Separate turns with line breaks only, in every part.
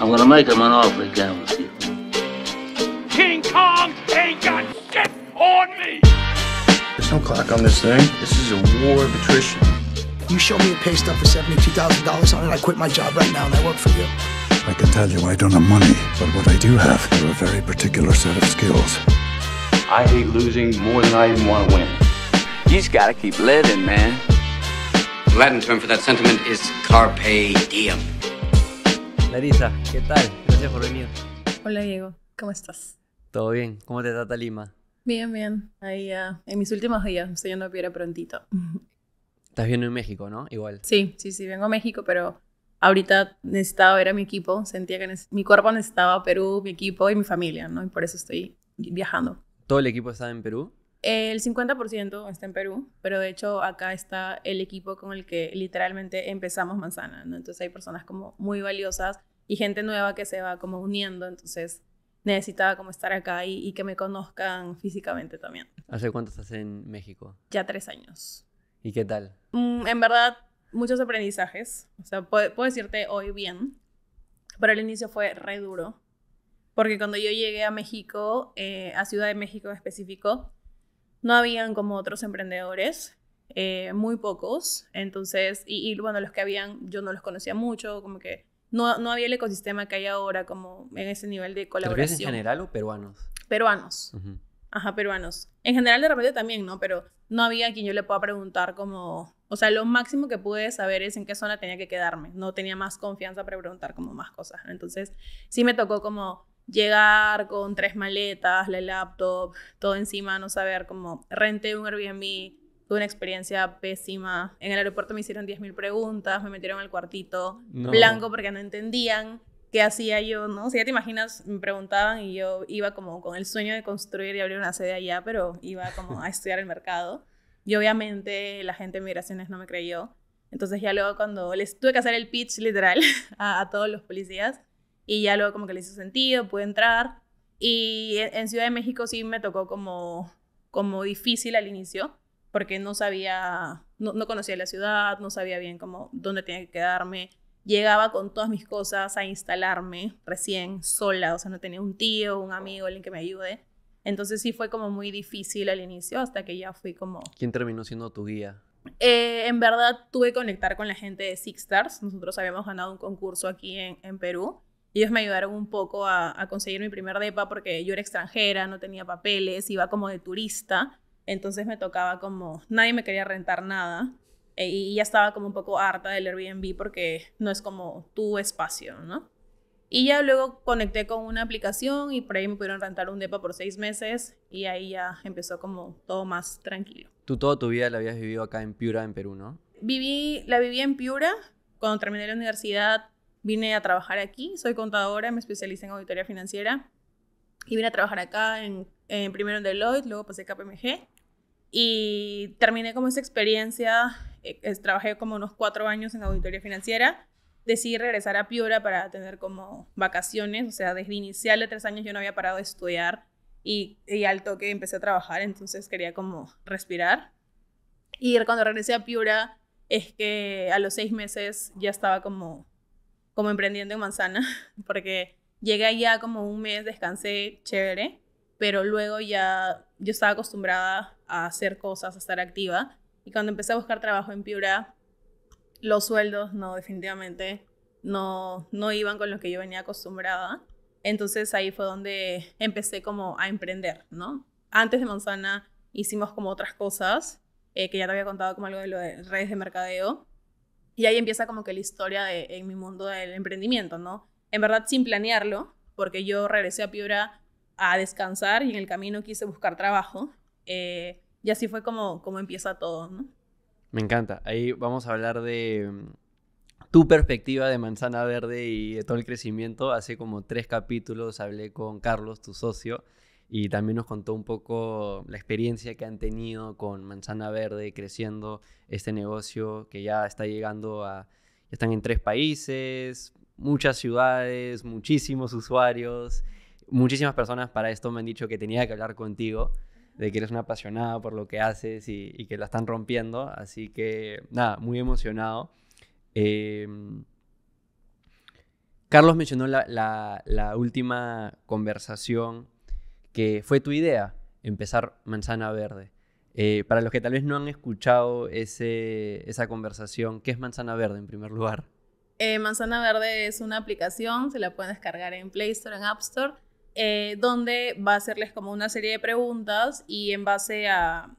I'm gonna make him an offer again with you. King Kong ain't got shit on me! There's no clock on this thing. This is a war of attrition.
You show me a pay stub for $72,000 on it, I quit my job right now and I work for you. I can tell you I don't have money, but what I do have are a very particular set of
skills. I hate losing more than I even want to win. You just gotta keep living, man. The Latin term for that sentiment is carpe diem. Larisa, ¿qué tal? Gracias por venir.
Hola Diego, ¿cómo estás?
Todo bien, ¿cómo te trata Lima?
Bien, bien. Ahí ah, en mis últimos días, estoy yendo a Piedra prontito.
Estás viendo en México, ¿no? Igual.
Sí, sí, sí, vengo a México, pero ahorita necesitaba ver a mi equipo, sentía que mi cuerpo necesitaba Perú, mi equipo y mi familia, ¿no? Y por eso estoy
viajando. ¿Todo el equipo está en Perú?
El 50% está en Perú, pero de hecho acá está el equipo con el que literalmente empezamos Manzana, ¿no? Entonces hay personas como muy valiosas y gente nueva que se va como uniendo, entonces necesitaba como estar acá y, que me conozcan físicamente también.
¿Hace cuánto estás en México?
Ya tres años. ¿Y qué tal? Mm, en verdad, muchos aprendizajes, o sea, puedo, decirte hoy bien, pero el inicio fue re duro, porque cuando yo llegué a México, eh, a Ciudad de México en específico, no habían como otros emprendedores, eh, muy pocos, entonces, y, bueno, los que habían yo no los conocía mucho, como que no, había el ecosistema que hay ahora como en ese nivel de colaboración. en general o peruanos? Peruanos. Ajá, peruanos. En general de repente también, ¿no? Pero no había a quien yo le pueda preguntar como... O sea, lo máximo que pude saber es en qué zona tenía que quedarme. No tenía más confianza para preguntar como más cosas. Entonces, sí me tocó como llegar con tres maletas, la laptop, todo encima, no saber como renté un Airbnb, Tuve una experiencia pésima. En el aeropuerto me hicieron 10.000 preguntas, me metieron al cuartito blanco porque no entendían qué hacía yo, ¿no? Si ya te imaginas, me preguntaban y yo iba como con el sueño de construir y abrir una sede allá, pero iba como a estudiar el mercado. Y obviamente la gente de migraciones no me creyó. Entonces ya luego cuando les tuve que hacer el pitch literal a, todos los policías y ya luego como que les hizo sentido, pude entrar. Y en, Ciudad de México sí me tocó como, como difícil al inicio, porque no sabía, no, conocía la ciudad, no sabía bien cómo, dónde tenía que quedarme. Llegaba con todas mis cosas a instalarme recién sola, o sea, no tenía un tío, un amigo, alguien que me ayude. Entonces sí fue como muy difícil al inicio hasta que ya fui como...
¿Quién terminó siendo tu guía?
Eh, en verdad tuve que conectar con la gente de Six Stars. Nosotros habíamos ganado un concurso aquí en, Perú. ellos me ayudaron un poco a, a, conseguir mi primer DEPA porque yo era extranjera, no tenía papeles, iba como de turista. Entonces me tocaba como, nadie me quería rentar nada e, y ya estaba como un poco harta del Airbnb porque no es como tu espacio, ¿no? Y ya luego conecté con una aplicación y por ahí me pudieron rentar un depa por seis meses y ahí ya empezó como todo más tranquilo.
Tú toda tu vida la habías vivido acá en Piura, en Perú, ¿no?
Viví, la viví en Piura. Cuando terminé la universidad vine a trabajar aquí. Soy contadora, me especialicé en auditoría financiera y vine a trabajar acá en, primero en Deloitte, luego pasé a KPMG y terminé como esa experiencia, eh, trabajé como unos cuatro años en auditoría financiera, decidí regresar a Piura para tener como vacaciones, o sea, desde inicial de tres años yo no había parado de estudiar y, al toque empecé a trabajar, entonces quería como respirar. Y cuando regresé a Piura es que a los seis meses ya estaba como, como emprendiendo en Manzana, porque llegué allá como un mes, descansé chévere, pero luego ya yo estaba acostumbrada a hacer cosas, a estar activa. Y cuando empecé a buscar trabajo en Piura, los sueldos no, definitivamente no, no iban con lo que yo venía acostumbrada. Entonces ahí fue donde empecé como a emprender, ¿no? Antes de Manzana hicimos como otras cosas, eh, que ya te había contado como algo de, lo redes de mercadeo. Y ahí empieza como que la historia en mi mundo del emprendimiento, ¿no? En verdad sin planearlo, porque yo regresé a Piura a descansar y en el camino quise buscar trabajo. Eh, y así fue como, como empieza todo,
Me encanta. Ahí vamos a hablar de mm, tu perspectiva de Manzana Verde y de todo el crecimiento. Hace como tres capítulos hablé con Carlos, tu socio, y también nos contó un poco la experiencia que han tenido con Manzana Verde creciendo este negocio que ya está llegando a... Ya están en tres países, muchas ciudades, muchísimos usuarios muchísimas personas para esto me han dicho que tenía que hablar contigo, de que eres una apasionada por lo que haces y, que la están rompiendo. Así que, nada, muy emocionado. Em, Carlos mencionó la, última conversación que fue tu idea, empezar Manzana Verde. Eh, para los que tal vez no han escuchado esa conversación, ¿qué es Manzana Verde en primer lugar?
Eh, Manzana Verde es una aplicación, se la pueden descargar en Play Store, en App Store. Eh, donde va a hacerles como una serie de preguntas y en base a,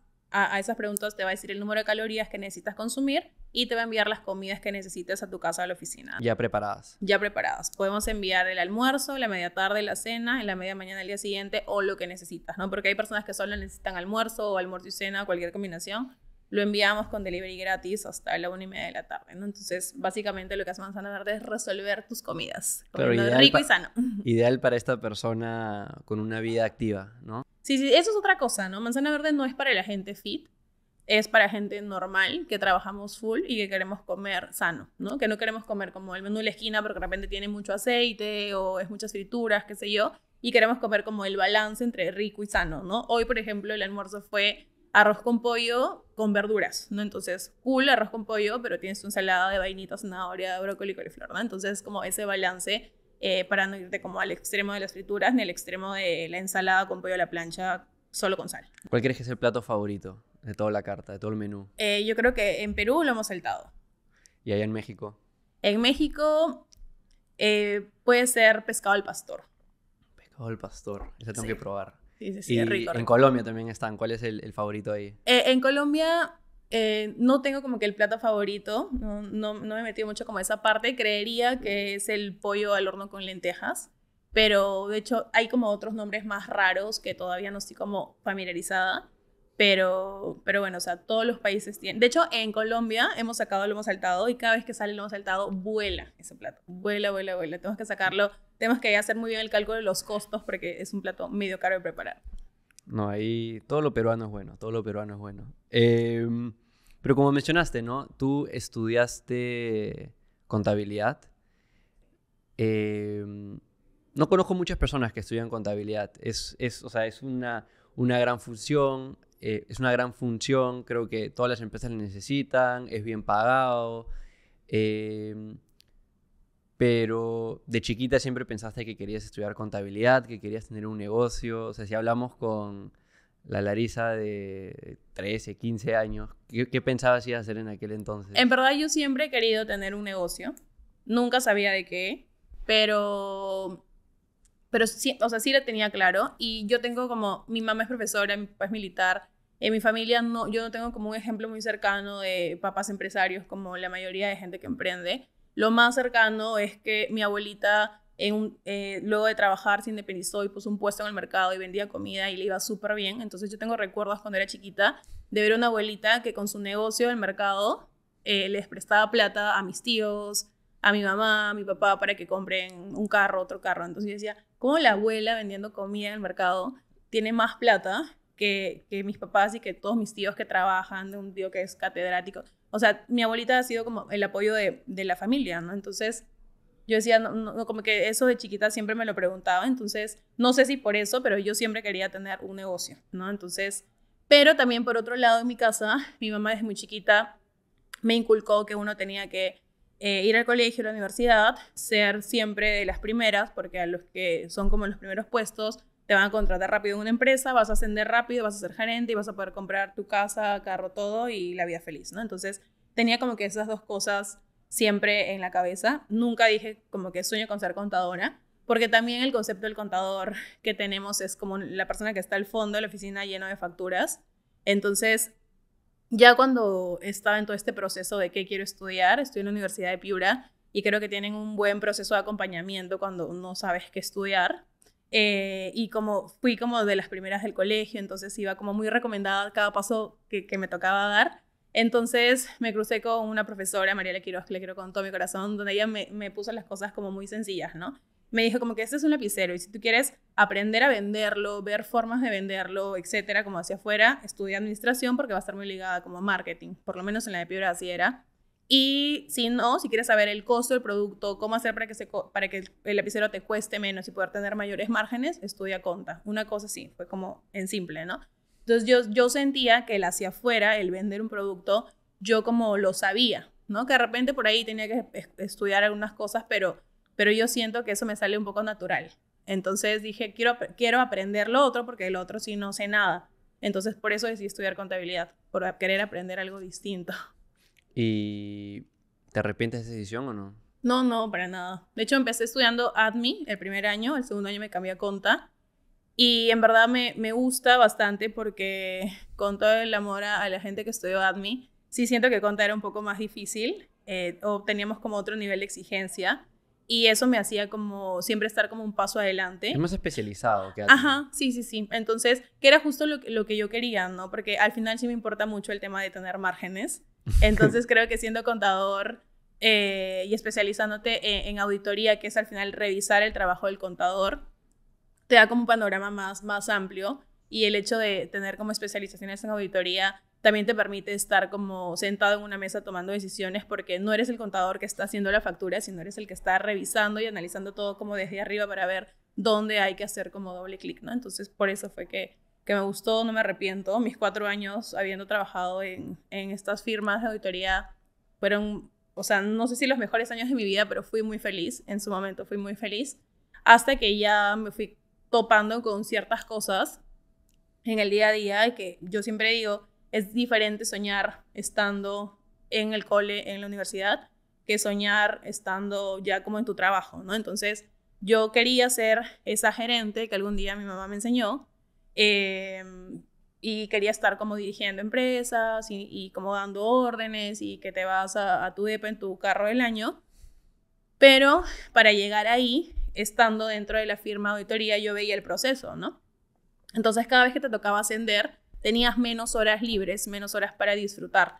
esas preguntas te va a decir el número de calorías que necesitas consumir y te va a enviar las comidas que necesites a tu casa o a la oficina. Ya preparadas. Ya preparadas. Podemos enviar el almuerzo, la media tarde, la cena, en la media mañana, el día siguiente o lo que necesitas, ¿no? Porque hay personas que solo necesitan almuerzo o almuerzo y cena, cualquier combinación lo enviamos con delivery gratis hasta la una y media de la tarde, ¿no? Entonces, básicamente lo que hace Manzana Verde es resolver tus comidas. ideal rico y sano.
Ideal para esta persona con una vida activa, ¿no?
Sí, sí, eso es otra cosa, ¿no? Manzana Verde no es para la gente fit, es para gente normal que trabajamos full y que queremos comer sano, ¿no? Que no queremos comer como el menú de la esquina porque de repente tiene mucho aceite o es muchas frituras, qué sé yo, y queremos comer como el balance entre rico y sano, ¿no? Hoy, por ejemplo, el almuerzo fue arroz con pollo con verduras, ¿no? Entonces, cool arroz con pollo, pero tienes tu ensalada de vainita, zanahoria, brócoli, coliflor, ¿no? Entonces, como ese balance eh, para no irte como al extremo de las frituras ni al extremo de la ensalada con pollo a la plancha solo con sal.
¿Cuál crees que es el plato favorito de toda la carta, de todo el menú?
Eh, yo creo que en Perú lo hemos saltado.
¿Y allá en México?
En México eh, puede ser pescado al pastor.
Pescado al pastor, eso tengo que probar. Sí, y En Colombia también están. ¿Cuál es el, favorito ahí?
Eh, en Colombia eh, no tengo como que el plato favorito. No, no, me he metido mucho como esa parte. Creería que es el pollo al horno con lentejas. Pero de hecho hay como otros nombres más raros que todavía no estoy como familiarizada. Pero, pero bueno, o sea, todos los países tienen. De hecho, en Colombia hemos sacado el lomo saltado y cada vez que sale el lomo saltado, vuela ese plato. Vuela, vuela, vuela. Tenemos que sacarlo tenemos que hacer muy bien el cálculo de los costos porque es un plato medio caro de preparar.
No, ahí todo lo peruano es bueno, todo lo peruano es bueno. Em, pero como mencionaste, ¿no? Tú estudiaste contabilidad. Em, no conozco muchas personas que estudian contabilidad. Es, es o sea, es una, una gran función, eh, es una gran función, creo que todas las empresas la necesitan, es bien pagado. Eh, pero de chiquita siempre pensaste que querías estudiar contabilidad, que querías tener un negocio. O sea, si hablamos con la Larisa de 13, 15 años, ¿qué, pensabas ir a hacer en aquel entonces? En
verdad yo siempre he querido tener un negocio. Nunca sabía de qué, pero... Pero sí, o sea, sí lo tenía claro. Y yo tengo como, mi mamá es profesora, mi papá es militar. En mi familia no, yo no tengo como un ejemplo muy cercano de papás empresarios como la mayoría de gente que emprende. Lo más cercano es que mi abuelita, eh, luego de trabajar, se independizó y puso un puesto en el mercado y vendía comida y le iba súper bien. Entonces yo tengo recuerdos cuando era chiquita de ver a una abuelita que con su negocio en el mercado eh, les prestaba plata a mis tíos, a mi mamá, a mi papá, para que compren un carro, otro carro. Entonces yo decía, ¿cómo la abuela vendiendo comida en el mercado tiene más plata que, que mis papás y que todos mis tíos que trabajan, de un tío que es catedrático? o sea, mi abuelita ha sido como el apoyo de, de la familia, ¿no? Entonces, yo decía, no, como que eso de chiquita siempre me lo preguntaba, entonces, no sé si por eso, pero yo siempre quería tener un negocio, ¿no? Entonces, pero también por otro lado, en mi casa, mi mamá desde muy chiquita me inculcó que uno tenía que eh, ir al colegio, a la universidad, ser siempre de las primeras, porque a los que son como los primeros puestos, te van a contratar rápido en una empresa, vas a ascender rápido, vas a ser gerente y vas a poder comprar tu casa, carro, todo y la vida feliz, ¿no? Entonces tenía como que esas dos cosas siempre en la cabeza. Nunca dije como que sueño con ser contadora, porque también el concepto del contador que tenemos es como la persona que está al fondo de la oficina lleno de facturas. Entonces, ya cuando estaba en todo este proceso de qué quiero estudiar, estoy en la Universidad de Piura y creo que tienen un buen proceso de acompañamiento cuando no sabes qué estudiar. Eh, y como fui como de las primeras del colegio, entonces iba como muy recomendada cada paso que, me tocaba dar. Entonces me crucé con una profesora, María Quiroz, que le quiero con todo mi corazón, donde ella me, puso las cosas como muy sencillas, ¿no? Me dijo como que este es un lapicero y si tú quieres aprender a venderlo, ver formas de venderlo, etcétera, como hacia afuera, estudia administración porque va a estar muy ligada como marketing, por lo menos en la de Piura así era. Y si no, si quieres saber el costo del producto, cómo hacer para que, se, para que el lapicero te cueste menos y poder tener mayores márgenes, estudia conta. Una cosa sí fue como en simple, ¿no? Entonces yo, yo sentía que el hacia afuera, el vender un producto, yo como lo sabía, ¿no? Que de repente por ahí tenía que estudiar algunas cosas, pero, pero yo siento que eso me sale un poco natural. Entonces dije, quiero, quiero aprender lo otro porque el otro sí no sé nada. Entonces por eso decidí estudiar contabilidad, por querer aprender algo distinto.
¿Y te arrepientes de esa decisión o no?
No, no, para nada. De hecho, empecé estudiando ADMI el primer año, el segundo año me cambié a Conta. Y en verdad me, me gusta bastante porque con todo el amor a, la gente que estudió ADMI, sí siento que Conta era un poco más difícil eh, teníamos como otro nivel de exigencia y eso me hacía como siempre estar como un paso adelante. hemos más
especializado que Ajá,
sí, sí, sí. Entonces, que era justo lo, que yo quería, ¿no? Porque al final sí me importa mucho el tema de tener márgenes. Entonces, creo que siendo contador eh, y especializándote en, auditoría, que es al final revisar el trabajo del contador, te da como un panorama más, más amplio y el hecho de tener como especializaciones en auditoría también te permite estar como sentado en una mesa tomando decisiones porque no eres el contador que está haciendo la factura, sino eres el que está revisando y analizando todo como desde arriba para ver dónde hay que hacer como doble clic, ¿no? Entonces, por eso fue que, que me gustó, no me arrepiento. Mis cuatro años habiendo trabajado en, en estas firmas de auditoría fueron, o sea, no sé si los mejores años de mi vida, pero fui muy feliz, en su momento fui muy feliz, hasta que ya me fui topando con ciertas cosas en el día a día que yo siempre digo, es diferente soñar estando en el cole, en la universidad, que soñar estando ya como en tu trabajo, ¿no? Entonces, yo quería ser esa gerente que algún día mi mamá me enseñó eh, y quería estar como dirigiendo empresas y, como dando órdenes y que te vas a, tu dep en tu carro del año. Pero para llegar ahí, estando dentro de la firma auditoría, yo veía el proceso, ¿no? Entonces, cada vez que te tocaba ascender, tenías menos horas libres, menos horas para disfrutar.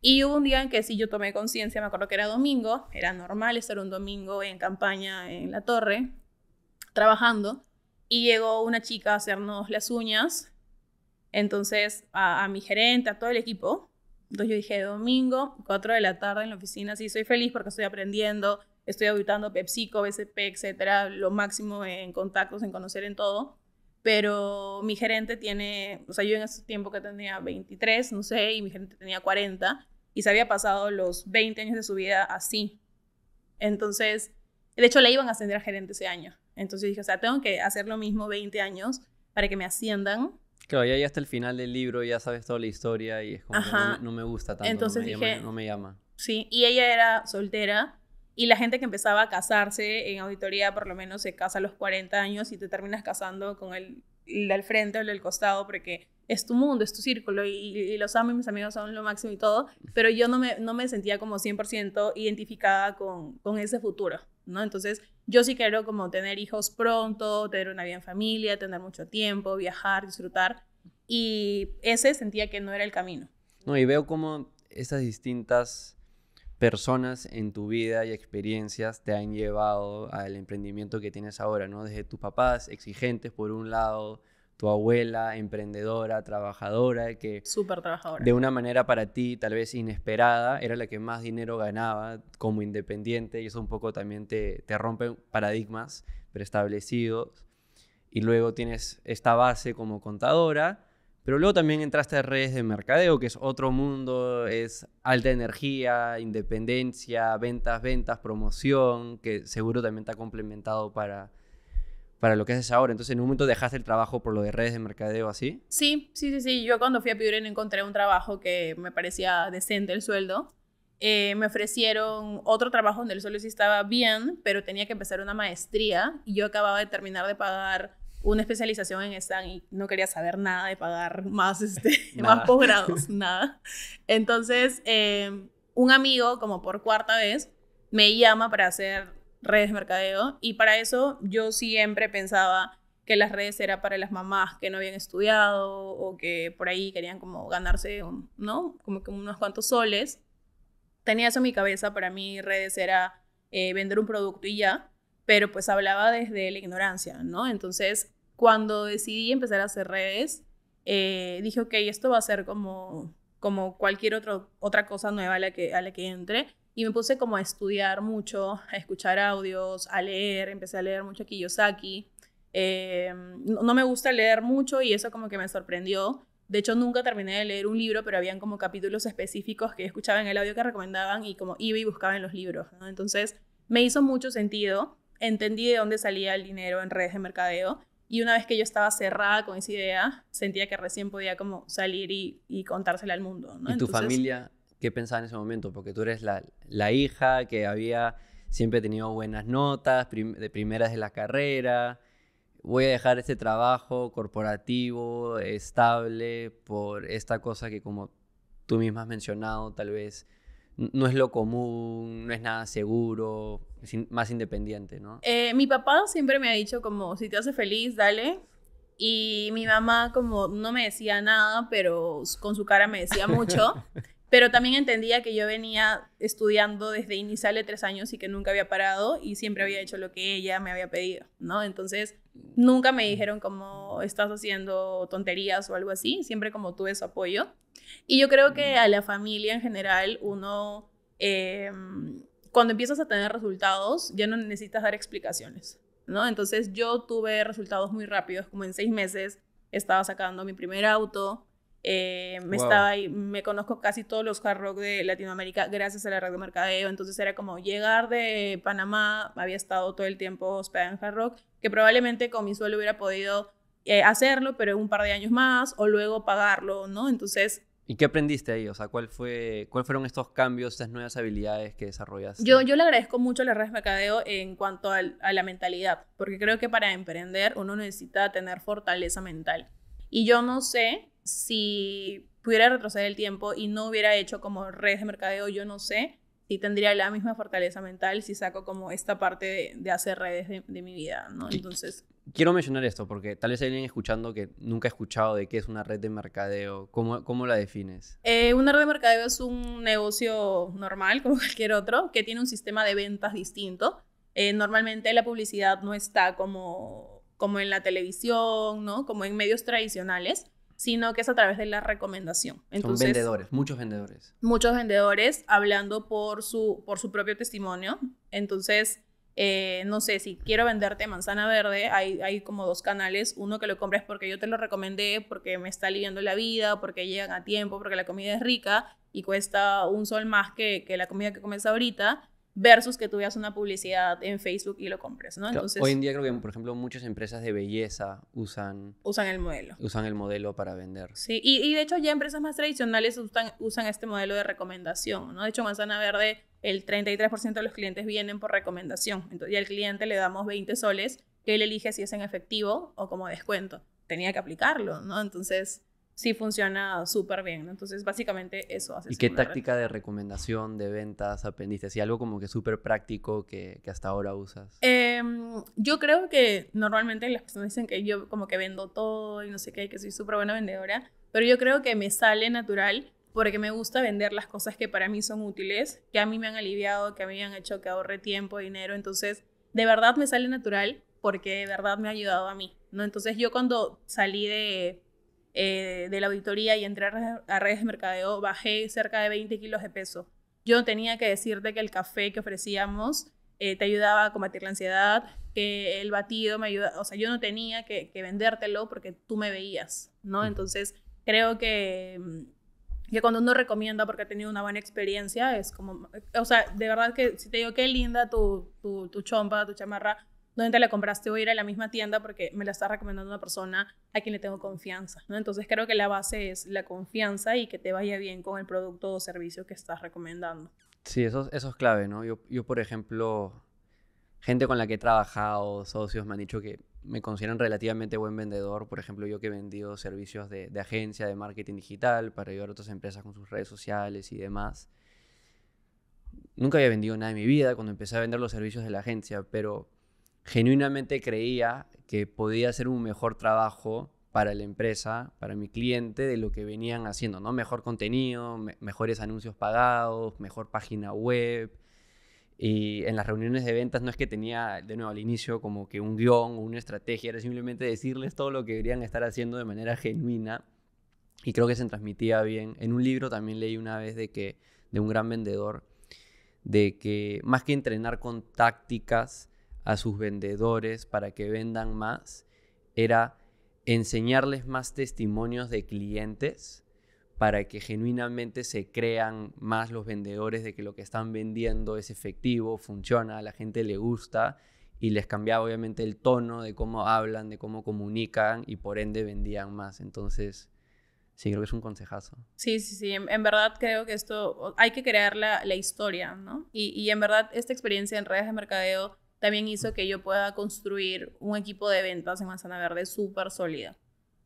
Y hubo un día en que sí yo tomé conciencia, me acuerdo que era domingo, era normal estar un domingo en campaña en la torre, trabajando, y llegó una chica a hacernos las uñas, entonces a, mi gerente, a todo el equipo. Entonces yo dije, domingo, 4 de la tarde en la oficina, sí, soy feliz porque estoy aprendiendo, estoy auditando PepsiCo, BCP, etcétera, lo máximo en contactos, en conocer en todo pero mi gerente tiene, o sea, yo en ese tiempo que tenía 23, no sé, y mi gerente tenía 40, y se había pasado los 20 años de su vida así. Entonces, de hecho, le iban a ascender a gerente ese año. Entonces dije, o sea, tengo que hacer lo mismo 20 años para que me asciendan.
Claro, ya, ahí hasta el final del libro, ya sabes toda la historia y es como que no, me gusta tanto. Entonces dije, no me llama.
Sí, y ella era soltera y la gente que empezaba a casarse en auditoría por lo menos se casa a los 40 años y te terminas casando con el, del frente o el del costado porque es tu mundo, es tu círculo y, los amo y mis amigos son lo máximo y todo, pero yo no me, no me sentía como 100% identificada con, con ese futuro, ¿no? Entonces yo sí quiero como tener hijos pronto, tener una vida en familia, tener mucho tiempo, viajar, disfrutar y ese sentía que no era el camino.
No, y veo como esas distintas personas en tu vida y experiencias te han llevado al emprendimiento que tienes ahora, ¿no? Desde tus papás exigentes por un lado, tu abuela emprendedora, trabajadora, que... Súper
trabajadora. De una
manera para ti tal vez inesperada, era la que más dinero ganaba como independiente y eso un poco también te, te rompe paradigmas preestablecidos. Y luego tienes esta base como contadora pero luego también entraste a redes de mercadeo, que es otro mundo, es alta energía, independencia, ventas, ventas, promoción, que seguro también te ha complementado para, para lo que haces ahora. Entonces, en un momento dejaste el trabajo por lo de redes de mercadeo, ¿así?
Sí, sí, sí, sí. Yo cuando fui a Piuren encontré un trabajo que me parecía decente el sueldo. Eh, me ofrecieron otro trabajo donde el sueldo sí estaba bien, pero tenía que empezar una maestría y yo acababa de terminar de pagar una especialización en STAN y no quería saber nada de pagar más, este, más posgrados, nada. Entonces, em, un amigo, como por cuarta vez, me llama para hacer redes mercadeo y para eso yo siempre pensaba que las redes eran para las mamás que no habían estudiado o que por ahí querían como ganarse, un, ¿no? Como unos cuantos soles. Tenía eso en mi cabeza, para mí redes era eh, vender un producto y ya pero pues hablaba desde la ignorancia, ¿no? Entonces, cuando decidí empezar a hacer redes, eh, dije, ok, esto va a ser como, como cualquier otro, otra cosa nueva a la, que, a que entre. Y me puse como a estudiar mucho, a escuchar audios, a leer, empecé a leer mucho a Kiyosaki. Eh, no, me gusta leer mucho y eso como que me sorprendió. De hecho, nunca terminé de leer un libro, pero habían como capítulos específicos que escuchaba en el audio que recomendaban y como iba y buscaba en los libros. ¿no? Entonces, me hizo mucho sentido entendí de dónde salía el dinero en redes de mercadeo. Y una vez que yo estaba cerrada con esa idea, sentía que recién podía como salir y, contársela al mundo. ¿no? ¿Y tu familia
qué pensaba en ese momento? Porque tú eres la, hija que había siempre tenido buenas notas, de primeras de la carrera. Voy a dejar este trabajo corporativo, estable, por esta cosa que como tú misma has mencionado, tal vez no es lo común, no es nada seguro, es más independiente, ¿no?
Eh, mi papá siempre me ha dicho como, si te hace feliz, dale. Y mi mamá como no me decía nada, pero con su cara me decía mucho. pero también entendía que yo venía estudiando desde inicial de tres años y que nunca había parado y siempre había hecho lo que ella me había pedido, ¿no? Entonces, nunca me dijeron como estás haciendo tonterías o algo así, siempre como tuve su apoyo. Y yo creo que a la familia en general uno, em, cuando empiezas a tener resultados, ya no necesitas dar explicaciones, ¿no? Entonces yo tuve resultados muy rápidos, como en seis meses estaba sacando mi primer auto, eh, me estaba ahí, me conozco casi todos los hard rock de Latinoamérica gracias a la red de mercadeo. Entonces era como llegar de Panamá, había estado todo el tiempo hospedada en hard rock, que probablemente con mi suelo hubiera podido eh, hacerlo, pero un par de años más o luego pagarlo, ¿no? Entonces
¿Y qué aprendiste ahí? O sea, ¿cuál fue, ¿cuáles fueron estos cambios, estas nuevas habilidades que desarrollaste? Yo,
le agradezco mucho a las redes mercadeo en cuanto a, a la mentalidad, porque creo que para emprender uno necesita tener fortaleza mental. Y yo no sé si pudiera retroceder el tiempo y no hubiera hecho como redes de mercadeo, yo no sé y tendría la misma fortaleza mental si saco como esta parte de, hacer redes de, mi vida, ¿no? Entonces...
Quiero mencionar esto porque tal vez alguien escuchando que nunca ha escuchado de qué es una red de mercadeo. ¿Cómo, cómo la defines?
Eh, una red de mercadeo es un negocio normal, como cualquier otro, que tiene un sistema de ventas distinto. Eh, normalmente la publicidad no está como, como en la televisión, ¿no? Como en medios tradicionales sino que es a través de la recomendación. Entonces, Son
vendedores, muchos vendedores.
Muchos vendedores hablando por su, por su propio testimonio. Entonces, eh, no sé, si quiero venderte manzana verde, hay, hay como dos canales. Uno que lo compres porque yo te lo recomendé, porque me está aliviando la vida, porque llegan a tiempo, porque la comida es rica y cuesta un sol más que, que la comida que comes ahorita versus que tú veas una publicidad en Facebook y lo compres, ¿no? Hoy en día
creo que, por ejemplo, muchas empresas de belleza usan...
Usan el modelo.
Usan el modelo para vender.
Sí, y, de hecho ya empresas más tradicionales usan, usan este modelo de recomendación, ¿no? De hecho, Manzana Verde, el 33% de los clientes vienen por recomendación. Entonces, ya al cliente le damos 20 soles que él elige si es en efectivo o como descuento. Tenía que aplicarlo, ¿no? Entonces, sí funciona súper bien. Entonces, básicamente eso hace. ¿Y qué táctica
de recomendación de ventas aprendiste? ¿Y algo como que súper práctico que, hasta ahora usas?
Em, yo creo que normalmente las personas dicen que yo como que vendo todo y no sé qué, que soy súper buena vendedora, pero yo creo que me sale natural porque me gusta vender las cosas que para mí son útiles, que a mí me han aliviado, que a mí me han hecho que ahorre tiempo, dinero. Entonces, de verdad me sale natural porque de verdad me ha ayudado a mí. ¿no? Entonces, yo cuando salí de eh, de la auditoría y entrar a redes de mercadeo, bajé cerca de 20 kilos de peso. Yo tenía que decirte que el café que ofrecíamos eh, te ayudaba a combatir la ansiedad, que el batido me ayudaba, o sea, yo no tenía que, que vendértelo porque tú me veías, ¿no? Entonces, creo que, mm, que cuando uno recomienda porque ha tenido una buena experiencia, es como, o sea, de verdad que si te digo, qué linda tu, tu, tu chompa, tu chamarra, dónde te la compraste, voy a ir a la misma tienda porque me la está recomendando una persona a quien le tengo confianza, ¿no? Entonces creo que la base es la confianza y que te vaya bien con el producto o servicio que estás recomendando.
Sí, eso, es clave, ¿no? Yo, por ejemplo, gente con la que he trabajado, socios, me han dicho que me consideran relativamente buen vendedor. Por ejemplo, yo que he vendido servicios de, de agencia, de marketing digital, para ayudar a otras empresas con sus redes sociales y demás. Nunca había vendido nada en mi vida cuando empecé a vender los servicios de la agencia, pero genuinamente creía que podía hacer un mejor trabajo para la empresa, para mi cliente, de lo que venían haciendo, ¿no? Mejor contenido, mejores anuncios pagados, mejor página web. Y en las reuniones de ventas no es que tenía, de nuevo, al inicio como que un guión o una estrategia, era simplemente decirles todo lo que deberían estar haciendo de manera genuina. Y creo que se transmitía bien. En un libro también leí una vez de que, de un gran vendedor, de que más que entrenar con tácticas, a sus vendedores para que vendan más era enseñarles más testimonios de clientes para que genuinamente se crean más los vendedores de que lo que están vendiendo es efectivo, funciona, a la gente le gusta y les cambiaba obviamente el tono de cómo hablan, de cómo comunican y por ende vendían más. Entonces, sí, creo que es un consejazo.
Sí, sí, sí, en, verdad creo que esto hay que crear la, historia, ¿no? Y, y en verdad esta experiencia en redes de mercadeo también hizo que yo pueda construir un equipo de ventas en Manzana Verde súper sólido.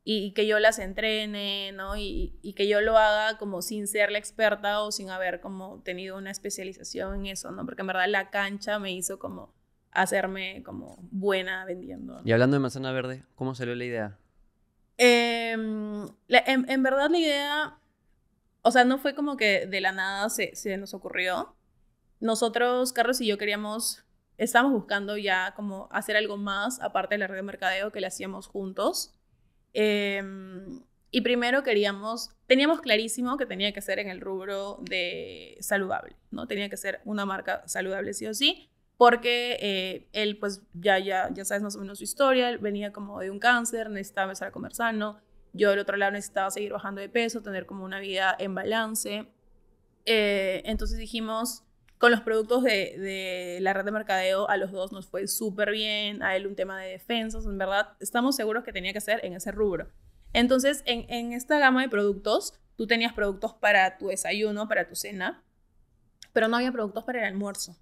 Y, que yo las entrene, ¿no? Y, que yo lo haga como sin ser la experta o sin haber como tenido una especialización en eso, ¿no? Porque en verdad la cancha me hizo como hacerme como buena vendiendo. Y hablando
de Manzana Verde, ¿cómo salió la idea?
Em, en, verdad la idea, o sea, no fue como que de la nada se, se nos ocurrió. Nosotros, Carlos y yo queríamos estamos buscando ya como hacer algo más aparte de la red de mercadeo que le hacíamos juntos. Em, y primero queríamos, teníamos clarísimo que tenía que ser en el rubro de saludable, ¿no? Tenía que ser una marca saludable sí o sí, porque eh, él pues ya, ya, ya sabes más o menos su historia, él venía como de un cáncer, necesitaba empezar a comer sano, yo del otro lado necesitaba seguir bajando de peso, tener como una vida en balance. Eh, entonces dijimos, con los productos de, la red de mercadeo, a los dos nos fue súper bien. A él un tema de defensas, en verdad, estamos seguros que tenía que ser en ese rubro. Entonces, en, esta gama de productos, tú tenías productos para tu desayuno, para tu cena, pero no había productos para el almuerzo.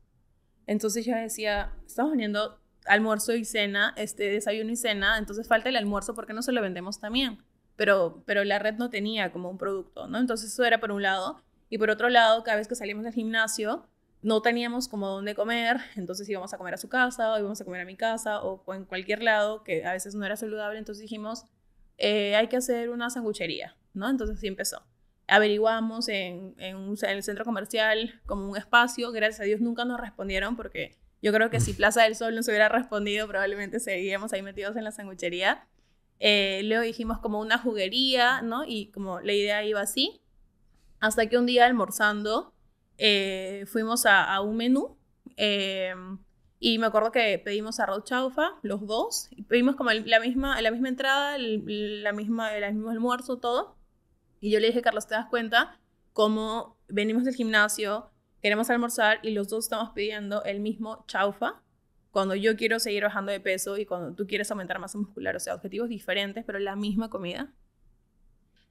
Entonces yo decía, estamos vendiendo almuerzo y cena, este desayuno y cena, entonces falta el almuerzo, porque no se lo vendemos también? Pero, pero la red no tenía como un producto, ¿no? Entonces eso era por un lado. Y por otro lado, cada vez que salimos del gimnasio, no teníamos como dónde comer, entonces íbamos a comer a su casa o íbamos a comer a mi casa o en cualquier lado que a veces no era saludable, entonces dijimos, eh, hay que hacer una sanguchería, ¿no? Entonces así empezó. Averiguamos en, en, el centro comercial como un espacio, gracias a Dios nunca nos respondieron porque yo creo que si Plaza del Sol nos hubiera respondido probablemente seguíamos ahí metidos en la sanguchería. Eh, luego dijimos como una juguería, ¿no? Y como la idea iba así, hasta que un día almorzando, eh, fuimos a, un menú eh, y me acuerdo que pedimos arroz chaufa, los dos, pedimos como la, misma, la misma entrada, la misma, el mismo almuerzo, todo. Y yo le dije, Carlos, ¿te das cuenta Como venimos del gimnasio, queremos almorzar y los dos estamos pidiendo el mismo chaufa? Cuando yo quiero seguir bajando de peso y cuando tú quieres aumentar masa muscular, o sea, objetivos diferentes, pero la misma comida.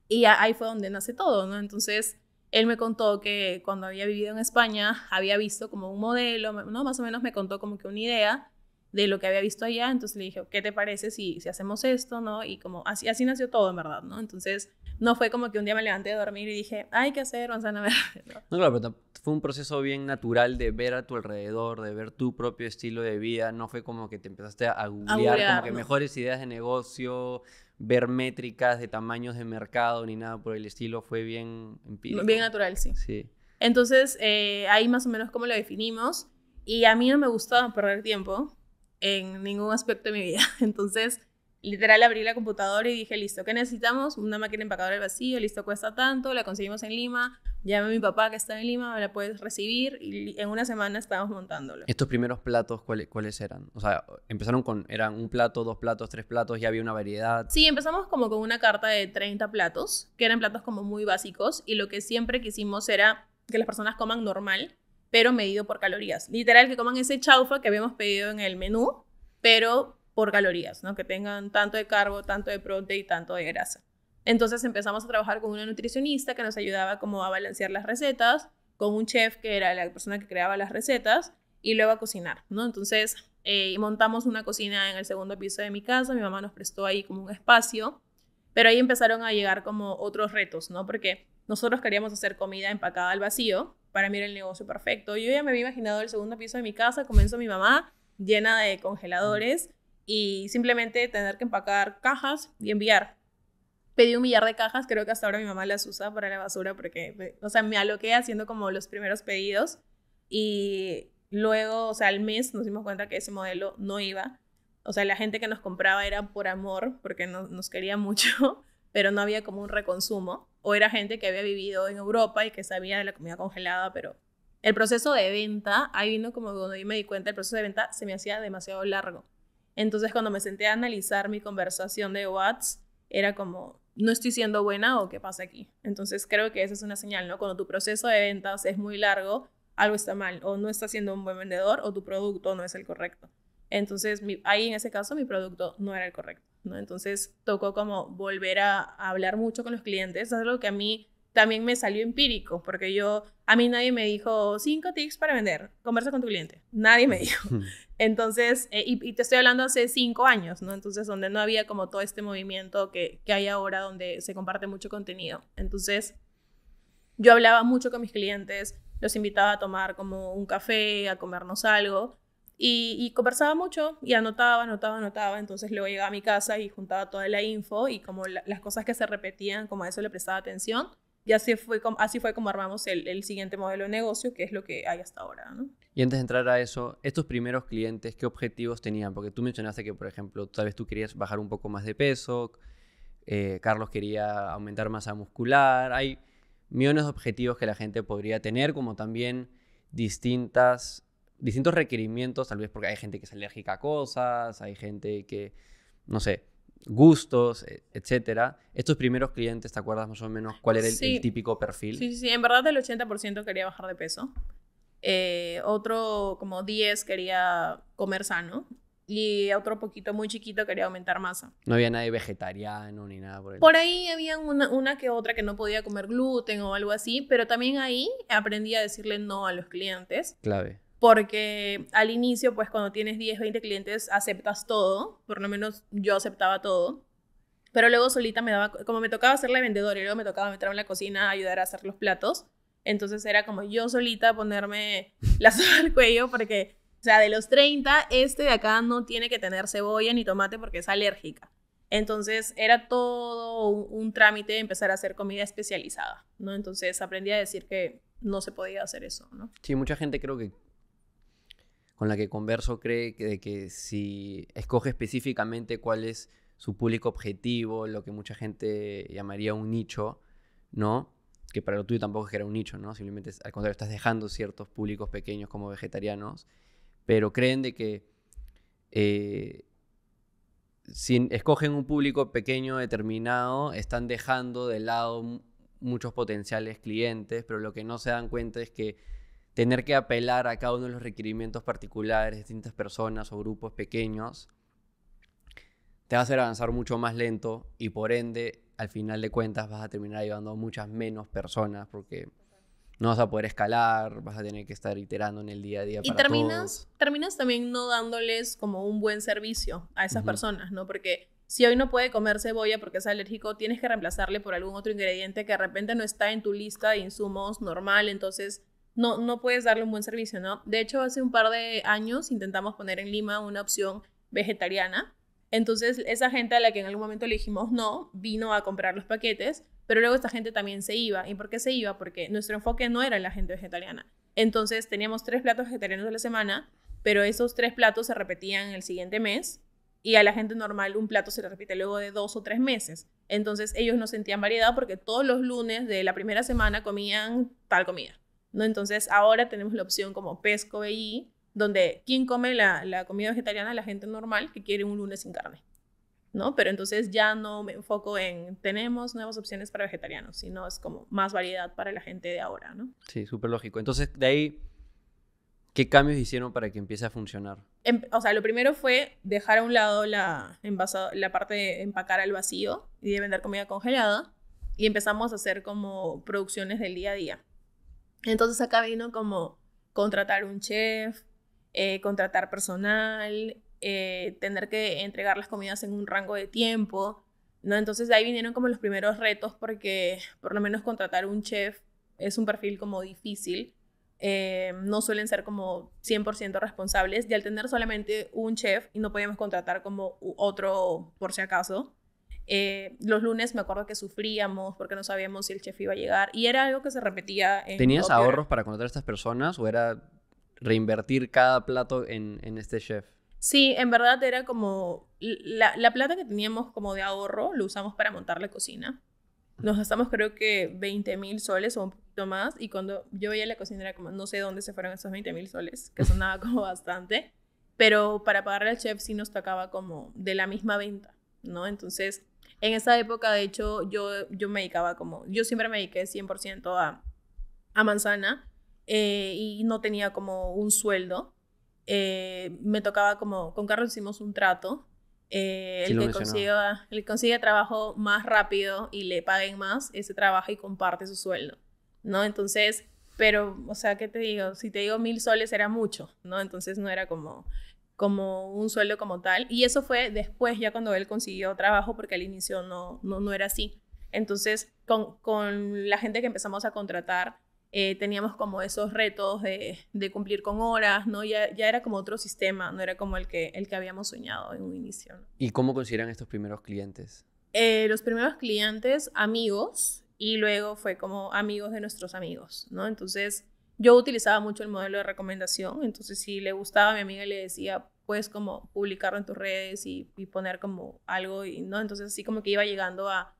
Y ahí fue donde nace todo, ¿no? Entonces, él me contó que cuando había vivido en España había visto como un modelo, ¿no? Más o menos me contó como que una idea de lo que había visto allá, entonces le dije, ¿qué te parece si, si hacemos esto, no? Y como así, así nació todo, en verdad, ¿no? Entonces no fue como que un día me levanté a dormir y dije, hay que hacer manzana
¿no? claro, fue un proceso bien natural de ver a tu alrededor, de ver tu propio estilo de vida, no fue como que te empezaste a googlear, como que mejores ideas de negocio, ver métricas de tamaños de mercado ni nada por el estilo, fue bien empírico. Bien natural, sí. Sí.
Entonces, eh, ahí más o menos cómo lo definimos. Y a mí no me gustaba perder tiempo en ningún aspecto de mi vida. Entonces, literal abrí la computadora y dije, listo, ¿qué necesitamos? Una máquina empacadora al vacío, listo, cuesta tanto, la conseguimos en Lima, llame a mi papá que está en Lima, la puedes recibir y en una semana estábamos montándolo.
¿Estos primeros platos ¿cuáles, cuáles eran? O sea, empezaron con, eran un plato, dos platos, tres platos, ya había una variedad.
Sí, empezamos como con una carta de 30 platos, que eran platos como muy básicos y lo que siempre quisimos era que las personas coman normal, pero medido por calorías. Literal, que coman ese chaufa que habíamos pedido en el menú, pero por calorías, ¿no? Que tengan tanto de carbo, tanto de proteína y tanto de grasa. Entonces empezamos a trabajar con una nutricionista que nos ayudaba como a balancear las recetas, con un chef que era la persona que creaba las recetas y luego a cocinar, ¿no? Entonces eh, montamos una cocina en el segundo piso de mi casa, mi mamá nos prestó ahí como un espacio, pero ahí empezaron a llegar como otros retos, ¿no? Porque nosotros queríamos hacer comida empacada al vacío, para mí era el negocio perfecto. Yo ya me había imaginado el segundo piso de mi casa, comenzó mi mamá llena de congeladores y simplemente tener que empacar cajas y enviar. Pedí un millar de cajas, creo que hasta ahora mi mamá las usa para la basura porque, o sea, me aloqué haciendo como los primeros pedidos y luego, o sea, al mes nos dimos cuenta que ese modelo no iba. O sea, la gente que nos compraba era por amor, porque nos quería mucho, pero no había como un reconsumo. O era gente que había vivido en Europa y que sabía de la comida congelada, pero el proceso de venta, ahí vino como cuando me di cuenta, el proceso de venta se me hacía demasiado largo. Entonces cuando me senté a analizar mi conversación de WhatsApp, era como, no estoy siendo buena o qué pasa aquí. Entonces creo que esa es una señal, ¿no? Cuando tu proceso de ventas es muy largo, algo está mal, o no estás siendo un buen vendedor, o tu producto no es el correcto. Entonces ahí en ese caso mi producto no era el correcto, ¿no? Entonces tocó como volver a, hablar mucho con los clientes, es algo que a mí también me salió empírico, porque yo, a mí nadie me dijo cinco tips para vender, conversa con tu cliente, nadie me dijo. Entonces, eh, y, te estoy hablando hace cinco años, ¿no? Entonces, donde no había como todo este movimiento que, hay ahora, donde se comparte mucho contenido. Entonces, yo hablaba mucho con mis clientes, los invitaba a tomar como un café, a comernos algo, y, conversaba mucho y anotaba, anotaba, anotaba. Entonces luego llegaba a mi casa y juntaba toda la info y como las cosas que se repetían, como a eso le prestaba atención. Y así fue como, así fue como armamos el, el siguiente modelo de negocio, que es lo que hay hasta ahora, ¿no?
Y antes de entrar a eso, estos primeros clientes, ¿qué objetivos tenían? Porque tú mencionaste que, por ejemplo, tal vez tú querías bajar un poco más de peso, eh, Carlos quería aumentar masa muscular, hay millones de objetivos que la gente podría tener, como también distintas, distintos requerimientos, tal vez porque hay gente que es alérgica a cosas, hay gente que, no sé, gustos, e-, etcétera. Estos primeros clientes, ¿te acuerdas más o menos cuál era el, típico perfil? Sí,
sí, en verdad el 80% quería bajar de peso. Eh, otro como 10 quería comer sano y otro poquito muy chiquito quería aumentar masa.
No había nadie vegetariano ni nada por ahí Por ahí
había una, una, que otra que no podía comer gluten o algo así, pero también ahí aprendí a decirle no a los clientes. Clave. Porque al inicio, pues cuando tienes 10, 20 clientes, aceptas todo, por lo menos yo aceptaba todo. Pero luego solita me daba, como me tocaba ser la vendedora y luego me tocaba meterme en la cocina a ayudar a hacer los platos, entonces era como yo solita ponerme la al cuello porque, o sea, de los 30, este de acá no tiene que tener cebolla ni tomate porque es alérgica. Entonces era todo un, trámite de empezar a hacer comida especializada, ¿no? Entonces aprendí a decir que no se podía hacer eso, ¿no?
Sí, mucha gente creo que con la que converso cree que, que si escoge específicamente cuál es su público objetivo, lo que mucha gente llamaría un nicho, ¿no? que para lo tuyo tampoco es que era un nicho, ¿no? Simplemente, al contrario, estás dejando ciertos públicos pequeños como vegetarianos, pero creen de que eh, si escogen un público pequeño determinado, están dejando de lado muchos potenciales clientes, pero lo que no se dan cuenta es que tener que apelar a cada uno de los requerimientos particulares de distintas personas o grupos pequeños te va a hacer avanzar mucho más lento y por ende al final de cuentas vas a terminar ayudando a muchas menos personas porque no vas a poder escalar, vas a tener que estar iterando en el día a día. Y para terminas,
terminas también no dándoles como un buen servicio a esas personas, ¿no? Porque si hoy no puede comer cebolla porque es alérgico, tienes que reemplazarle por algún otro ingrediente que de repente no está en tu lista de insumos normal, entonces no, no puedes darle un buen servicio, ¿no? De hecho, hace un par de años intentamos poner en Lima una opción vegetariana entonces, esa gente a la que en algún momento le dijimos no, vino a comprar los paquetes, pero luego esta gente también se iba. ¿Y por qué se iba? Porque nuestro enfoque no era la gente vegetariana. Entonces, teníamos tres platos vegetarianos a la semana, pero esos tres platos se repetían el siguiente mes y a la gente normal un plato se le repite luego de dos o tres meses. Entonces ellos no sentían variedad porque todos los lunes de la primera semana comían tal comida. ¿no? Entonces ahora tenemos la opción como pesco y donde quien come la, comida vegetariana, la gente normal que quiere un lunes sin carne. ¿no? Pero entonces ya no me enfoco en tenemos nuevas opciones para vegetarianos, sino es como más variedad para la gente de ahora, ¿no?
Sí, súper lógico. Entonces, de ahí, ¿qué cambios hicieron para que empiece a funcionar?
Em, o sea, lo primero fue dejar a un lado la, envasado, la parte de empacar al vacío y de vender comida congelada y empezamos a hacer como producciones del día a día. Entonces acá vino como contratar un chef, eh, contratar personal, eh, tener que entregar las comidas en un rango de tiempo, ¿no? Entonces de ahí vinieron como los primeros retos porque por lo menos contratar un chef es un perfil como difícil. Eh, no suelen ser como 100% responsables y al tener solamente un chef y no podíamos contratar como otro por si acaso, los lunes me acuerdo que sufríamos porque no sabíamos si el chef iba a llegar y era algo que se repetía. ¿Tenías ahorros
para contratar a estas personas o era reinvertir cada plato en, este chef.
Sí, en verdad era como la, la, plata que teníamos como de ahorro lo usamos para montar la cocina. Nos gastamos creo que 20 mil soles o un poquito más y cuando yo veía la cocina era como no sé dónde se fueron esos 20 mil soles, que sonaba como bastante, pero para pagarle al chef sí nos tocaba como de la misma venta, ¿no? Entonces, en esa época de hecho yo, yo me dedicaba como, yo siempre me dediqué 100% a, a manzana eh, y no tenía como un sueldo. Eh, me tocaba como, con Carlos hicimos un trato. Eh, el, que el consigue trabajo más rápido y le paguen más, ese trabaja y comparte su sueldo, ¿no? Entonces, pero, o sea, ¿qué te digo? Si te digo mil soles era mucho, ¿no? Entonces no era como, como un sueldo como tal. Y eso fue después, ya cuando él consiguió trabajo, porque al inicio no, no, no era así. Entonces, con, con la gente que empezamos a contratar, eh, teníamos como esos retos de, cumplir con horas, ¿no? Ya, era como otro sistema, no era como el que, el que habíamos soñado en un inicio.
¿Y cómo consideran estos primeros clientes?
Eh, los primeros clientes, amigos, y luego fue como amigos de nuestros amigos, ¿no? Entonces, yo utilizaba mucho el modelo de recomendación, entonces si le gustaba a mi amiga le decía, puedes como publicarlo en tus redes y, poner como algo, y, ¿no? Entonces, así como que iba llegando a,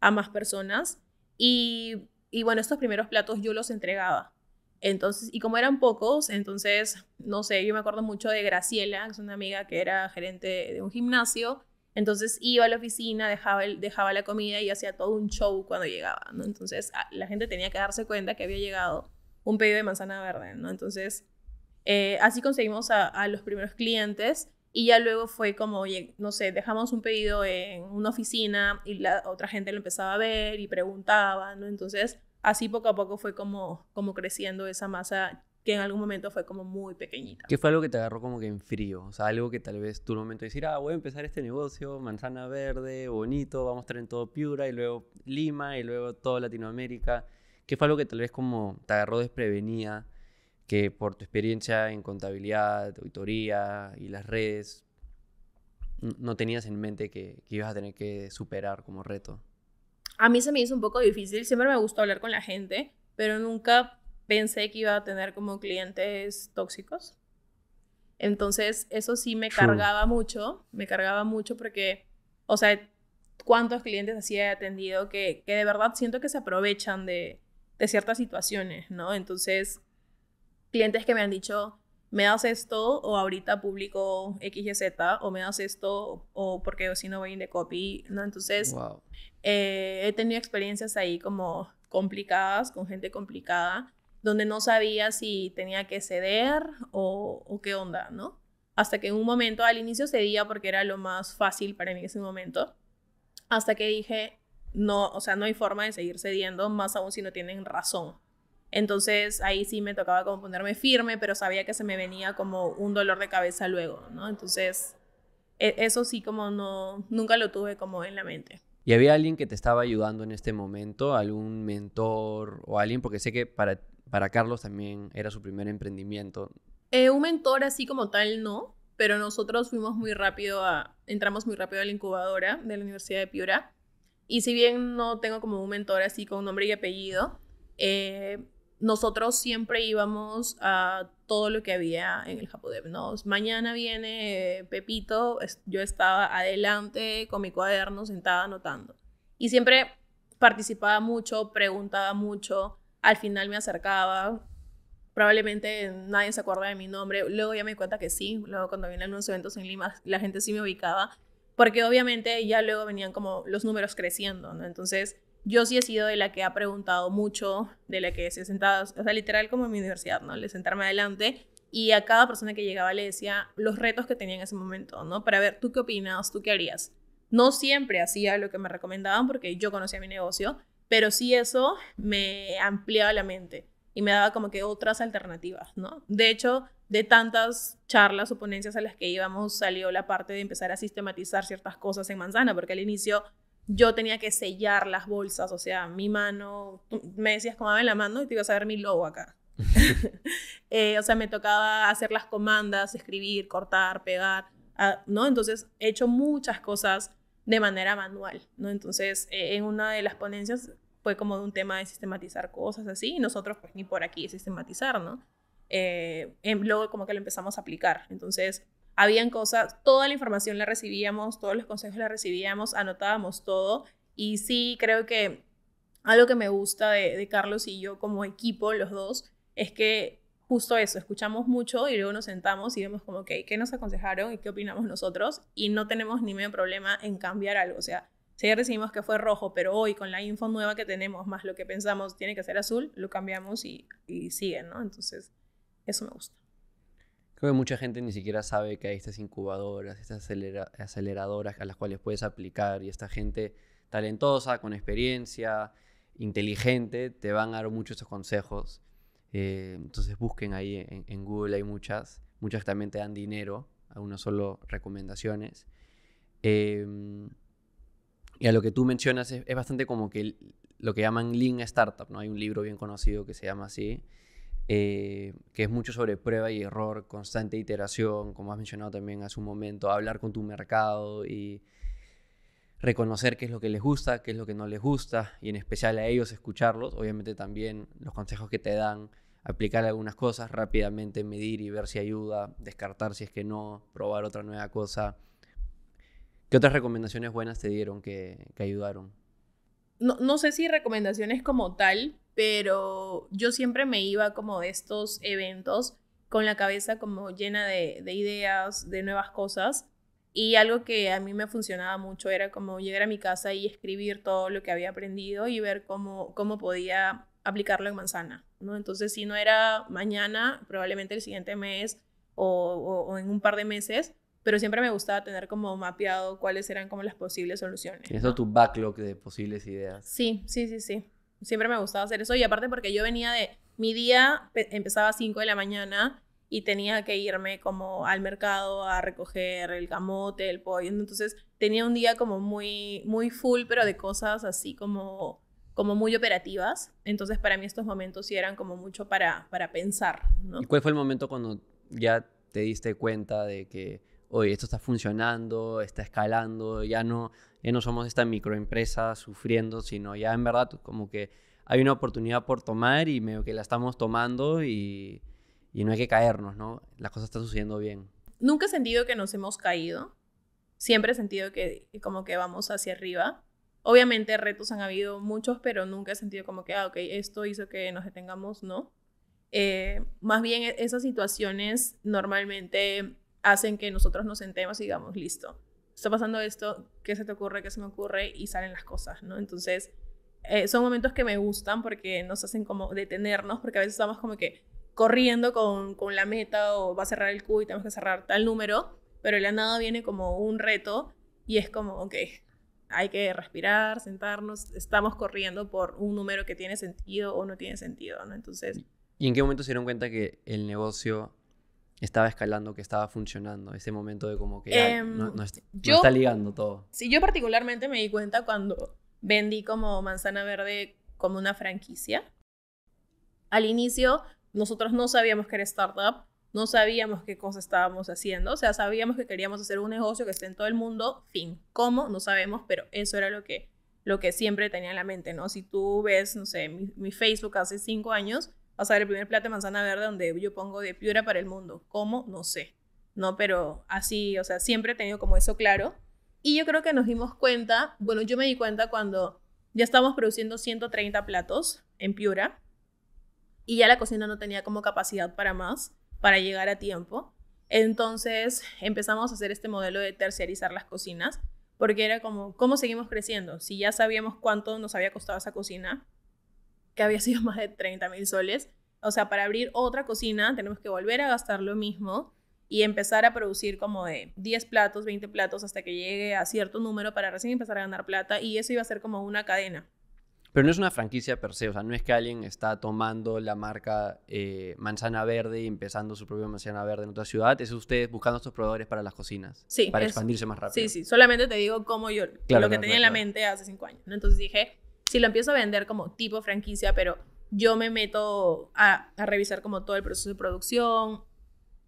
a más personas. Y y bueno, estos primeros platos yo los entregaba. Entonces, y como eran pocos, entonces, no sé, yo me acuerdo mucho de Graciela, que es una amiga que era gerente de un gimnasio. Entonces iba a la oficina, dejaba, dejaba la comida y hacía todo un show cuando llegaba, ¿no? Entonces la gente tenía que darse cuenta que había llegado un pedido de manzana verde, ¿no? Entonces, eh, así conseguimos a los primeros clientes y ya luego fue como, oye, no sé, dejamos un pedido en una oficina y la otra gente lo empezaba a ver y preguntaba, ¿no? Entonces, así poco a poco fue como, como creciendo esa masa que en algún momento fue como muy pequeñita.
¿Qué fue algo que te agarró como que en frío? O sea, algo que tal vez tu momento de decir, ah, voy a empezar este negocio, manzana verde, bonito, vamos a estar en todo Piura y luego Lima y luego toda Latinoamérica. ¿Qué fue algo que tal vez como te agarró desprevenida? que por tu experiencia en contabilidad, auditoría y las redes, no tenías en mente que, ibas a tener que superar como reto?
A mí se me hizo un poco difícil, siempre me gustó hablar con la gente, pero nunca pensé que iba a tener como clientes tóxicos. Entonces, eso sí me cargaba mucho, me cargaba mucho porque, o sea, cuántos clientes así he atendido que, de verdad siento que se aprovechan de, de ciertas situaciones, ¿no? Entonces, clientes que me han dicho, me das esto o ahorita publico XYZ o me das esto o porque si no voy de copy, ¿no? Entonces, eh, he tenido experiencias ahí como complicadas, con gente complicada, donde no sabía si tenía que ceder o, o qué onda, ¿no? Hasta que en un momento, al inicio cedía porque era lo más fácil para mí en ese momento, hasta que dije, no, o sea, no hay forma de seguir cediendo, más aún si no tienen razón. Entonces ahí sí me tocaba como ponerme firme, pero sabía que se me venía como un dolor de cabeza luego, ¿no? Entonces e-, eso sí como no, nunca lo tuve como en la mente.
¿Y había alguien que te estaba ayudando en este momento? ¿Algún mentor o alguien? Porque sé que para, para Carlos también era su primer emprendimiento.
Eh, un mentor así como tal no, pero nosotros fuimos muy rápido a, entramos muy rápido a la incubadora de la Universidad de Piura. Y si bien no tengo como un mentor así con nombre y apellido, eh, nosotros siempre íbamos a todo lo que había en el Japón, ¿no? Mañana viene Pepito, yo estaba adelante con mi cuaderno sentada anotando. Y siempre participaba mucho, preguntaba mucho, al final me acercaba, probablemente nadie se acuerda de mi nombre, luego ya me di cuenta que sí, luego cuando vienen los eventos en Lima, la gente sí me ubicaba, porque obviamente ya luego venían como los números creciendo, ¿no? Entonces yo sí he sido de la que ha preguntado mucho, de la que se sentaba, o sea, literal como en mi universidad, ¿no? Le sentarme adelante y a cada persona que llegaba le decía los retos que tenía en ese momento, ¿no? Para ver, ¿tú qué opinas? ¿Tú qué harías? No siempre hacía lo que me recomendaban porque yo conocía mi negocio, pero sí eso me ampliaba la mente y me daba como que otras alternativas, ¿no? De hecho, de tantas charlas o ponencias a las que íbamos salió la parte de empezar a sistematizar ciertas cosas en Manzana, porque al inicio yo tenía que sellar las bolsas, o sea, mi mano, me decías como en la mano y te ibas a ver mi logo acá. Eh, o sea, me tocaba hacer las comandas, escribir, cortar, pegar, ah, ¿no? Entonces, he hecho muchas cosas de manera manual, ¿no? Entonces, eh, en una de las ponencias fue como de un tema de sistematizar cosas así, y nosotros pues ni por aquí sistematizar, ¿no? Eh, em, luego como que lo empezamos a aplicar. Entonces, habían cosas, toda la información la recibíamos, todos los consejos la recibíamos, anotábamos todo y sí creo que algo que me gusta de, Carlos y yo como equipo, los dos, es que justo eso, escuchamos mucho y luego nos sentamos y vemos como, ok, ¿qué nos aconsejaron y qué opinamos nosotros? Y no tenemos ni medio problema en cambiar algo, o sea, si ya recibimos que fue rojo, pero hoy con la info nueva que tenemos, más lo que pensamos tiene que ser azul, lo cambiamos y, y siguen, ¿no? Entonces,
eso me gusta. Creo que mucha gente ni siquiera sabe que hay estas incubadoras, estas aceleradoras a las cuales puedes aplicar y esta gente talentosa, con experiencia, inteligente, te van a dar muchos estos consejos. Eh, entonces busquen ahí en, Google, hay muchas. Muchas también te dan dinero, algunas solo recomendaciones. Em, y a lo que tú mencionas es, bastante como que lo que llaman Lean Startup, ¿no? Hay un libro bien conocido que se llama así, eh, que es mucho sobre prueba y error, constante iteración, como has mencionado también hace un momento, hablar con tu mercado y reconocer qué es lo que les gusta, qué es lo que no les gusta, y en especial a ellos escucharlos, obviamente también los consejos que te dan, aplicar algunas cosas, rápidamente medir y ver si ayuda, descartar si es que no, probar otra nueva cosa. ¿Qué otras recomendaciones buenas te dieron que, ayudaron?
no sé si recomendaciones como tal, pero yo siempre me iba como de estos eventos con la cabeza como llena de, ideas, de nuevas cosas. Y algo que a mí me funcionaba mucho era como llegar a mi casa y escribir todo lo que había aprendido y ver cómo, podía aplicarlo en manzana, ¿no? Entonces, si no era mañana, probablemente el siguiente mes o, en un par de meses, pero siempre me gustaba tener como mapeado cuáles eran como las posibles soluciones.
Eso tu backlog de posibles ideas.
Sí, sí, sí, sí. Siempre me gustaba hacer eso y aparte porque yo venía de, mi día empezaba a 5 de la mañana y tenía que irme como al mercado a recoger el camote, el pollo, entonces tenía un día como muy, muy full, pero de cosas así como como muy operativas, entonces para mí estos momentos sí eran como mucho para, para pensar.
cuál fue el momento cuando ya te diste cuenta de que, oye, esto está funcionando, está escalando, ya no, no somos esta microempresa sufriendo, sino ya en verdad como que hay una oportunidad por tomar y medio que la estamos tomando y, no hay que caernos, ¿no? Las cosas están sucediendo bien.
Nunca he sentido que nos hemos caído. Siempre he sentido que, como que vamos hacia arriba. Obviamente retos han habido muchos, pero nunca he sentido como que, ah, ok, esto hizo que nos detengamos, ¿no? Eh, más bien e-, esas situaciones normalmente hacen que nosotros nos sentemos y digamos, listo, está pasando esto, ¿qué se te ocurre? ¿Qué se me ocurre? Y salen las cosas, ¿no? Entonces, eh, son momentos que me gustan porque nos hacen como detenernos, porque a veces estamos como que corriendo con, con la meta o va a cerrar el Q y tenemos que cerrar tal número, pero la nada viene como un reto y es como, ok, hay que respirar, sentarnos, estamos corriendo por un número que tiene sentido o no tiene sentido, ¿no? Entonces...
¿Y en qué momento se dieron cuenta que el negocio estaba escalando, que estaba funcionando, ese momento de como que em, no, está, ligando todo.
Sí, yo particularmente me di cuenta cuando vendí como Manzana Verde como una franquicia. Al inicio, nosotros no sabíamos que era startup, no sabíamos qué cosa estábamos haciendo, o sea, sabíamos que queríamos hacer un negocio que esté en todo el mundo, fin. ¿Cómo? No sabemos, pero eso era lo que, lo que siempre tenía en la mente, ¿no? Si tú ves, no sé, mi Facebook hace cinco años, a el primer plato de manzana verde donde yo pongo de Piura para el mundo. ¿Cómo? No sé. No, pero así, o sea, siempre he tenido como eso claro. Y yo creo que nos dimos cuenta, bueno, yo me di cuenta cuando ya estábamos produciendo 130 platos en Piura y ya la cocina no tenía como capacidad para más, para llegar a tiempo. Entonces empezamos a hacer este modelo de terciarizar las cocinas, porque era como, ¿cómo seguimos creciendo? Si ya sabíamos cuánto nos había costado esa cocina, que había sido más de 30 mil soles. O sea, para abrir otra cocina tenemos que volver a gastar lo mismo y empezar a producir como de 10 platos, 20 platos hasta que llegue a cierto número para recién empezar a ganar plata y eso iba a ser como una cadena.
Pero no es una franquicia per se, o sea, no es que alguien está tomando la marca eh, Manzana Verde y empezando su propia Manzana Verde en otra ciudad, es ustedes buscando estos proveedores para las cocinas, sí, para expandirse más rápido. Sí, sí,
solamente te digo cómo yo, lo que tenía en la mente hace cinco años. Entonces dije, si lo empiezo a vender como tipo franquicia, pero yo me meto a, revisar como todo el proceso de producción,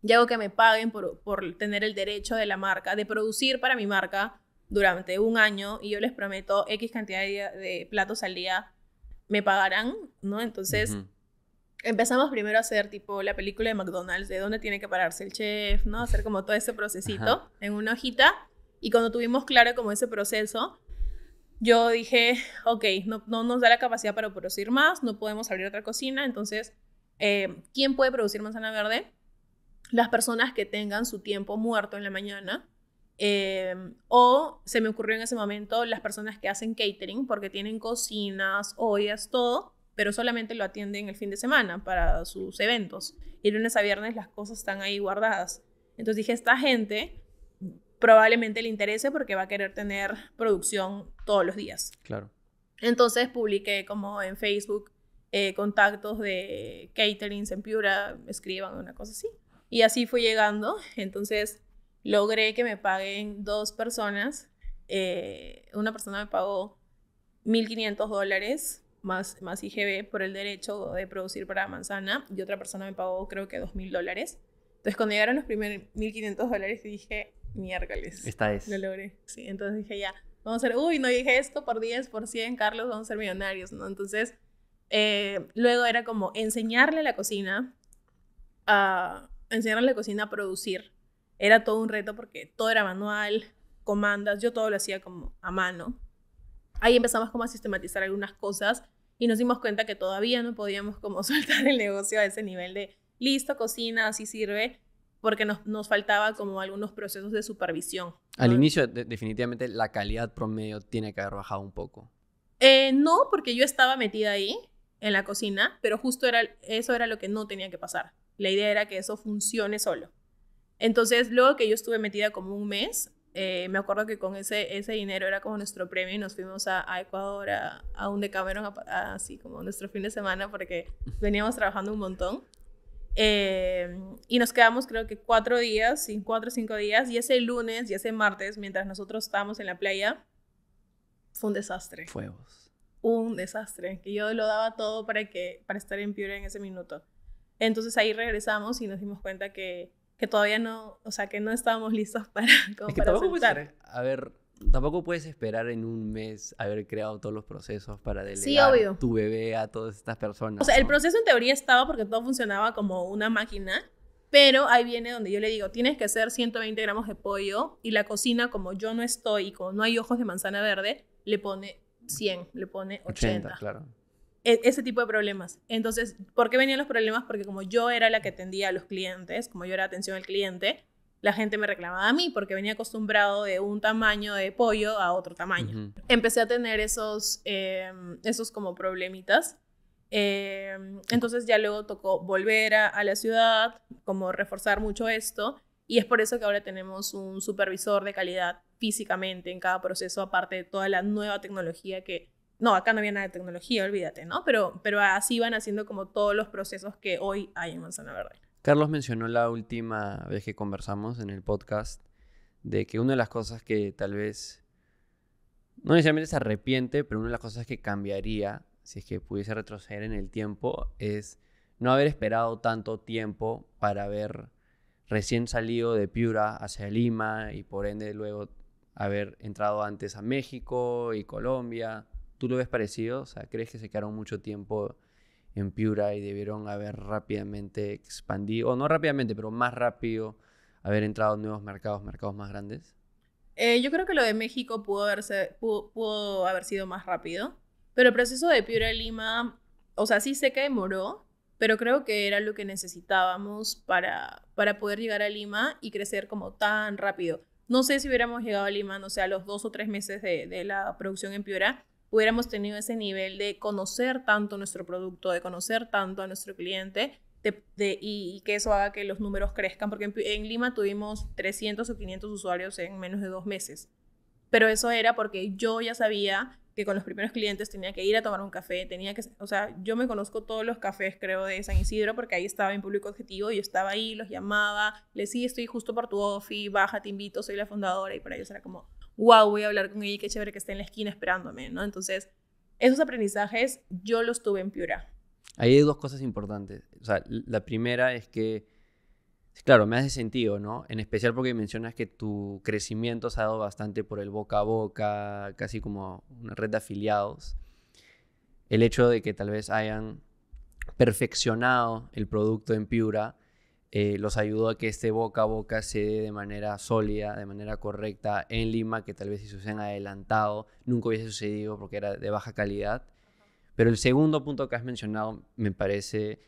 y hago que me paguen por, por tener el derecho de la marca, de producir para mi marca durante un año y yo les prometo X cantidad de, platos al día, me pagarán, ¿no? Entonces... empezamos primero a hacer tipo la película de McDonald's, de dónde tiene que pararse el chef, ¿no? Hacer como todo ese procesito en una hojita. Y cuando tuvimos claro como ese proceso, yo dije, ok, no, no nos da la capacidad para producir más, no podemos abrir otra cocina, entonces, eh, ¿quién puede producir manzana verde? Las personas que tengan su tiempo muerto en la mañana. Eh, o se me ocurrió en ese momento las personas que hacen catering porque tienen cocinas, ollas, todo, pero solamente lo atienden el fin de semana para sus eventos. Y lunes a viernes las cosas están ahí guardadas. Entonces dije, esta gente probablemente le interese porque va a querer tener producción todos los días. Claro. Entonces publiqué como en Facebook eh, contactos de caterings en Piura, escriban una cosa así. Y así fue llegando. Entonces logré que me paguen dos personas. Eh, una persona me pagó 1.500 dólares más, más IGB por el derecho de producir para Manzana y otra persona me pagó creo que 2.000 dólares. Entonces cuando llegaron los primeros 1.500 dólares dije, miércoles. Esta es. Lo logré. Sí, entonces dije ya, vamos a ser, uy, no dije esto por 10, por 100, Carlos, vamos a ser millonarios, ¿no? Entonces, eh, luego era como enseñarle la cocina, a enseñarle la cocina a producir. Era todo un reto porque todo era manual, comandas, yo todo lo hacía como a mano. Ahí empezamos como a sistematizar algunas cosas y nos dimos cuenta que todavía no podíamos como soltar el negocio a ese nivel de listo, cocina, así sirve, porque nos, faltaba como algunos procesos de supervisión.
Al inicio, definitivamente, la calidad promedio tiene que haber bajado un poco.
Eh, no, porque yo estaba metida ahí, en la cocina, pero justo era, eso era lo que no tenía que pasar. La idea era que eso funcione solo. Entonces, luego que yo estuve metida como un mes, eh, me acuerdo que con ese, ese dinero era como nuestro premio y nos fuimos a, Ecuador, a, un Decameron, así como nuestro fin de semana, porque veníamos trabajando un montón. Eh, y nos quedamos creo que cuatro días, cuatro o cinco días, y ese lunes y ese martes, mientras nosotros estábamos en la playa, fue un desastre.
Fuegos.
Un desastre, que yo lo daba todo para, que, para estar en Pure en ese minuto. Entonces ahí regresamos y nos dimos cuenta que, que todavía no, o sea, que no estábamos listos para, para
A ver, tampoco puedes esperar en un mes haber creado todos los procesos para delegar tu bebé a todas estas personas. O sea, el
proceso en teoría estaba porque todo funcionaba como una máquina, pero ahí viene donde yo le digo, tienes que hacer 120 gramos de pollo y la cocina, como yo no estoy y como no hay ojos de manzana verde, le pone 100, le pone 80. claro. E, ese tipo de problemas. Entonces, ¿por qué venían los problemas? Porque como yo era la que atendía a los clientes, como yo era atención al cliente, la gente me reclamaba a mí porque venía acostumbrado de un tamaño de pollo a otro tamaño. Empecé a tener esos, em, esos como problemitas. Em, entonces ya luego tocó volver a, a, la ciudad, como reforzar mucho esto. Y es por eso que ahora tenemos un supervisor de calidad físicamente en cada proceso, aparte de toda la nueva tecnología que... No, acá no había nada de tecnología, olvídate, ¿no? Pero, pero así van haciendo como todos los procesos que hoy hay en Manzana Verde.
Carlos mencionó la última vez que conversamos en el podcast de que una de las cosas que tal vez, no necesariamente se arrepiente, pero una de las cosas que cambiaría si es que pudiese retroceder en el tiempo es no haber esperado tanto tiempo para haber recién salido de Piura hacia Lima y por ende luego haber entrado antes a México y Colombia. ¿Tú lo ves parecido? O sea, ¿crees que se quedaron mucho tiempo en Piura y debieron haber rápidamente expandido, o no rápidamente, pero más rápido, haber entrado en nuevos mercados, mercados más grandes?
Eh, yo creo que lo de México pudo, haber sido más rápido, pero el proceso de Piura a Lima, o sea, sí sé que demoró, pero creo que era lo que necesitábamos para, para poder llegar a Lima y crecer como tan rápido. No sé si hubiéramos llegado a Lima, no sé, a los dos o tres meses de la producción en Piura, hubiéramos tenido ese nivel de conocer tanto nuestro producto, de conocer tanto a nuestro cliente de, y, que eso haga que los números crezcan, porque en, Lima tuvimos 300 o 500 usuarios en menos de dos meses. Pero eso era porque yo ya sabía que con los primeros clientes tenía que ir a tomar un café, tenía que, o sea, yo me conozco todos los cafés, creo, de San Isidro, porque ahí estaba en público objetivo, yo estaba ahí, los llamaba, les decía, estoy justo por tu ofi baja, te invito, soy la fundadora, y para ellos era como, wow, voy a hablar con ella y qué chévere que esté en la esquina esperándome, ¿no? Entonces, esos aprendizajes yo los tuve en Piura.
Ahí hay dos cosas importantes. O sea, la primera es que, claro, me hace sentido, ¿no? En especial porque mencionas que tu crecimiento se ha dado bastante por el boca a boca, casi como una red de afiliados. El hecho de que tal vez hayan perfeccionado el producto en Piura eh, los ayudó a que este boca a boca se dé de manera sólida, de manera correcta en Lima, que tal vez si se hubiesen adelantado nunca hubiese sucedido porque era de baja calidad. Pero el segundo punto que has mencionado me parece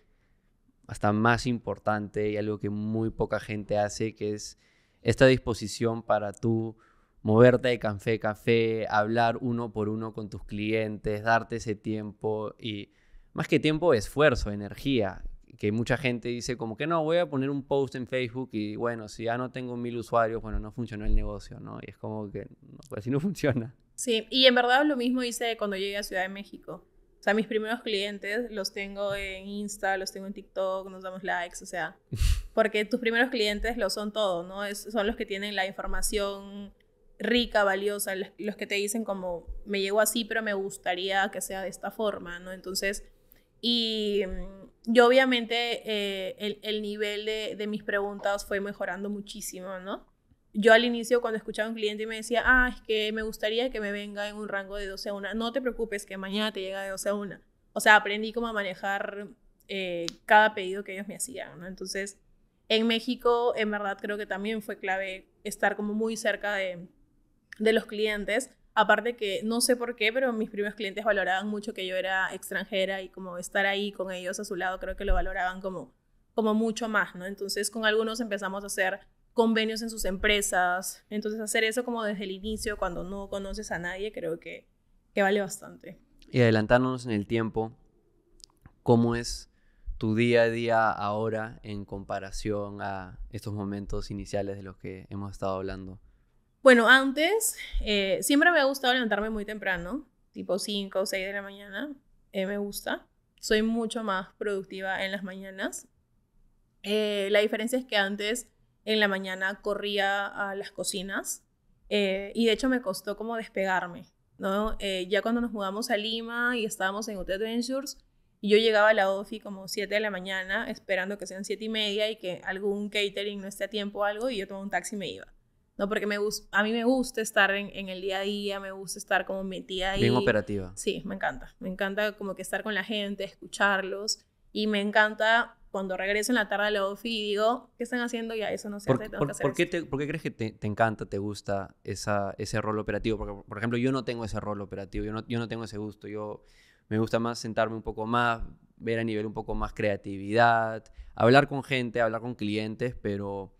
hasta más importante y algo que muy poca gente hace, que es esta disposición para tú moverte de café a café, hablar uno por uno con tus clientes, darte ese tiempo y más que tiempo, esfuerzo, energía, que mucha gente dice como que no, voy a poner un post en Facebook y bueno, si ya no tengo mil usuarios, bueno, no funcionó el negocio, ¿no? Y es como que pues así no funciona.
Sí, y en verdad lo mismo hice cuando llegué a Ciudad de México. O sea, mis primeros clientes los tengo en Insta, los tengo en TikTok, nos damos likes, o sea, porque tus primeros clientes lo son todo, ¿no? son los que tienen la información rica, valiosa, los, que te dicen como, me llegó así, pero me gustaría que sea de esta forma, ¿no? Entonces, y mm, yo obviamente eh, el, nivel de, mis preguntas fue mejorando muchísimo, ¿no? Yo al inicio cuando escuchaba a un cliente y me decía, ah, es que me gustaría que me venga en un rango de 12 a 1. No te preocupes que mañana te llega de 12 a 1. O sea, aprendí cómo a manejar eh, cada pedido que ellos me hacían, ¿no? Entonces, en México, en verdad, creo que también fue clave estar como muy cerca de, de los clientes Aparte que no sé por qué, pero mis primeros clientes valoraban mucho que yo era extranjera y como estar ahí con ellos a su lado, creo que lo valoraban como, como mucho más, ¿no? Entonces con algunos empezamos a hacer convenios en sus empresas. Entonces hacer eso como desde el inicio, cuando no conoces a nadie, creo que, que vale bastante.
Y adelantándonos en el tiempo, ¿cómo es tu día a día ahora en comparación a estos momentos iniciales de los que hemos estado hablando?
Bueno, antes eh, siempre me ha gustado levantarme muy temprano, tipo 5 o 6 de la mañana, eh, me gusta. Soy mucho más productiva en las mañanas. Eh, la diferencia es que antes en la mañana corría a las cocinas y de hecho me costó como despegarme, ¿no? ya cuando nos mudamos a Lima y estábamos en Hotel Adventures, yo llegaba a la OFI como 7 de la mañana esperando que sean 7 y media y que algún catering no esté a tiempo o algo y yo tomaba un taxi y me iba. No, porque a mí me gusta estar en, el día a día, me gusta estar como metida ahí. Bien operativa. Sí, me encanta. Me encanta como que estar con la gente, escucharlos. Y me encanta cuando regreso en la tarde al la y digo, ¿qué están haciendo? Ya, eso no se hace, por, qué,
¿por qué crees que te, encanta, te gusta ese rol operativo? Porque, por ejemplo, yo no tengo ese rol operativo, yo no, tengo ese gusto. Yo me gusta más sentarme un poco más, ver a nivel un poco más creatividad, hablar con gente, hablar con clientes, pero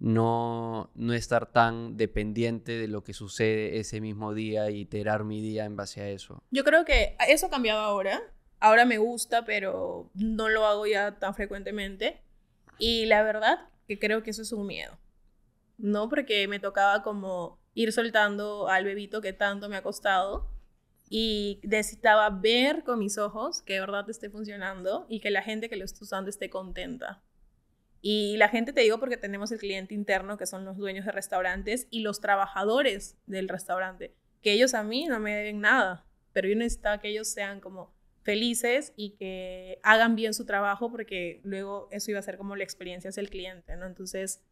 no, estar tan dependiente de lo que sucede ese mismo día y iterar mi día en base a eso.
Yo creo que eso ha cambiado ahora. Ahora me gusta, pero no lo hago ya tan frecuentemente. Y la verdad que creo que eso es un miedo. No porque me tocaba como ir soltando al bebito que tanto me ha costado y necesitaba ver con mis ojos que de verdad esté funcionando y que la gente que lo está usando esté contenta. Y la gente te digo porque tenemos el cliente interno, que son los dueños de restaurantes y los trabajadores del restaurante, que ellos a mí no me deben nada, pero yo necesitaba que ellos sean como felices y que hagan bien su trabajo porque luego eso iba a ser como la experiencia hacia el cliente, ¿no? Entonces,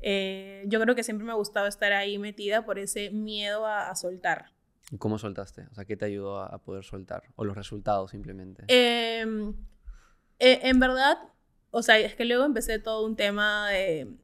eh, yo creo que siempre me ha gustado estar ahí metida por ese miedo a, a soltar.
¿Cómo soltaste? O sea, ¿qué te ayudó a, poder soltar? ¿O los resultados simplemente?
Em, e, en verdad, o sea, es que luego empecé todo un tema de,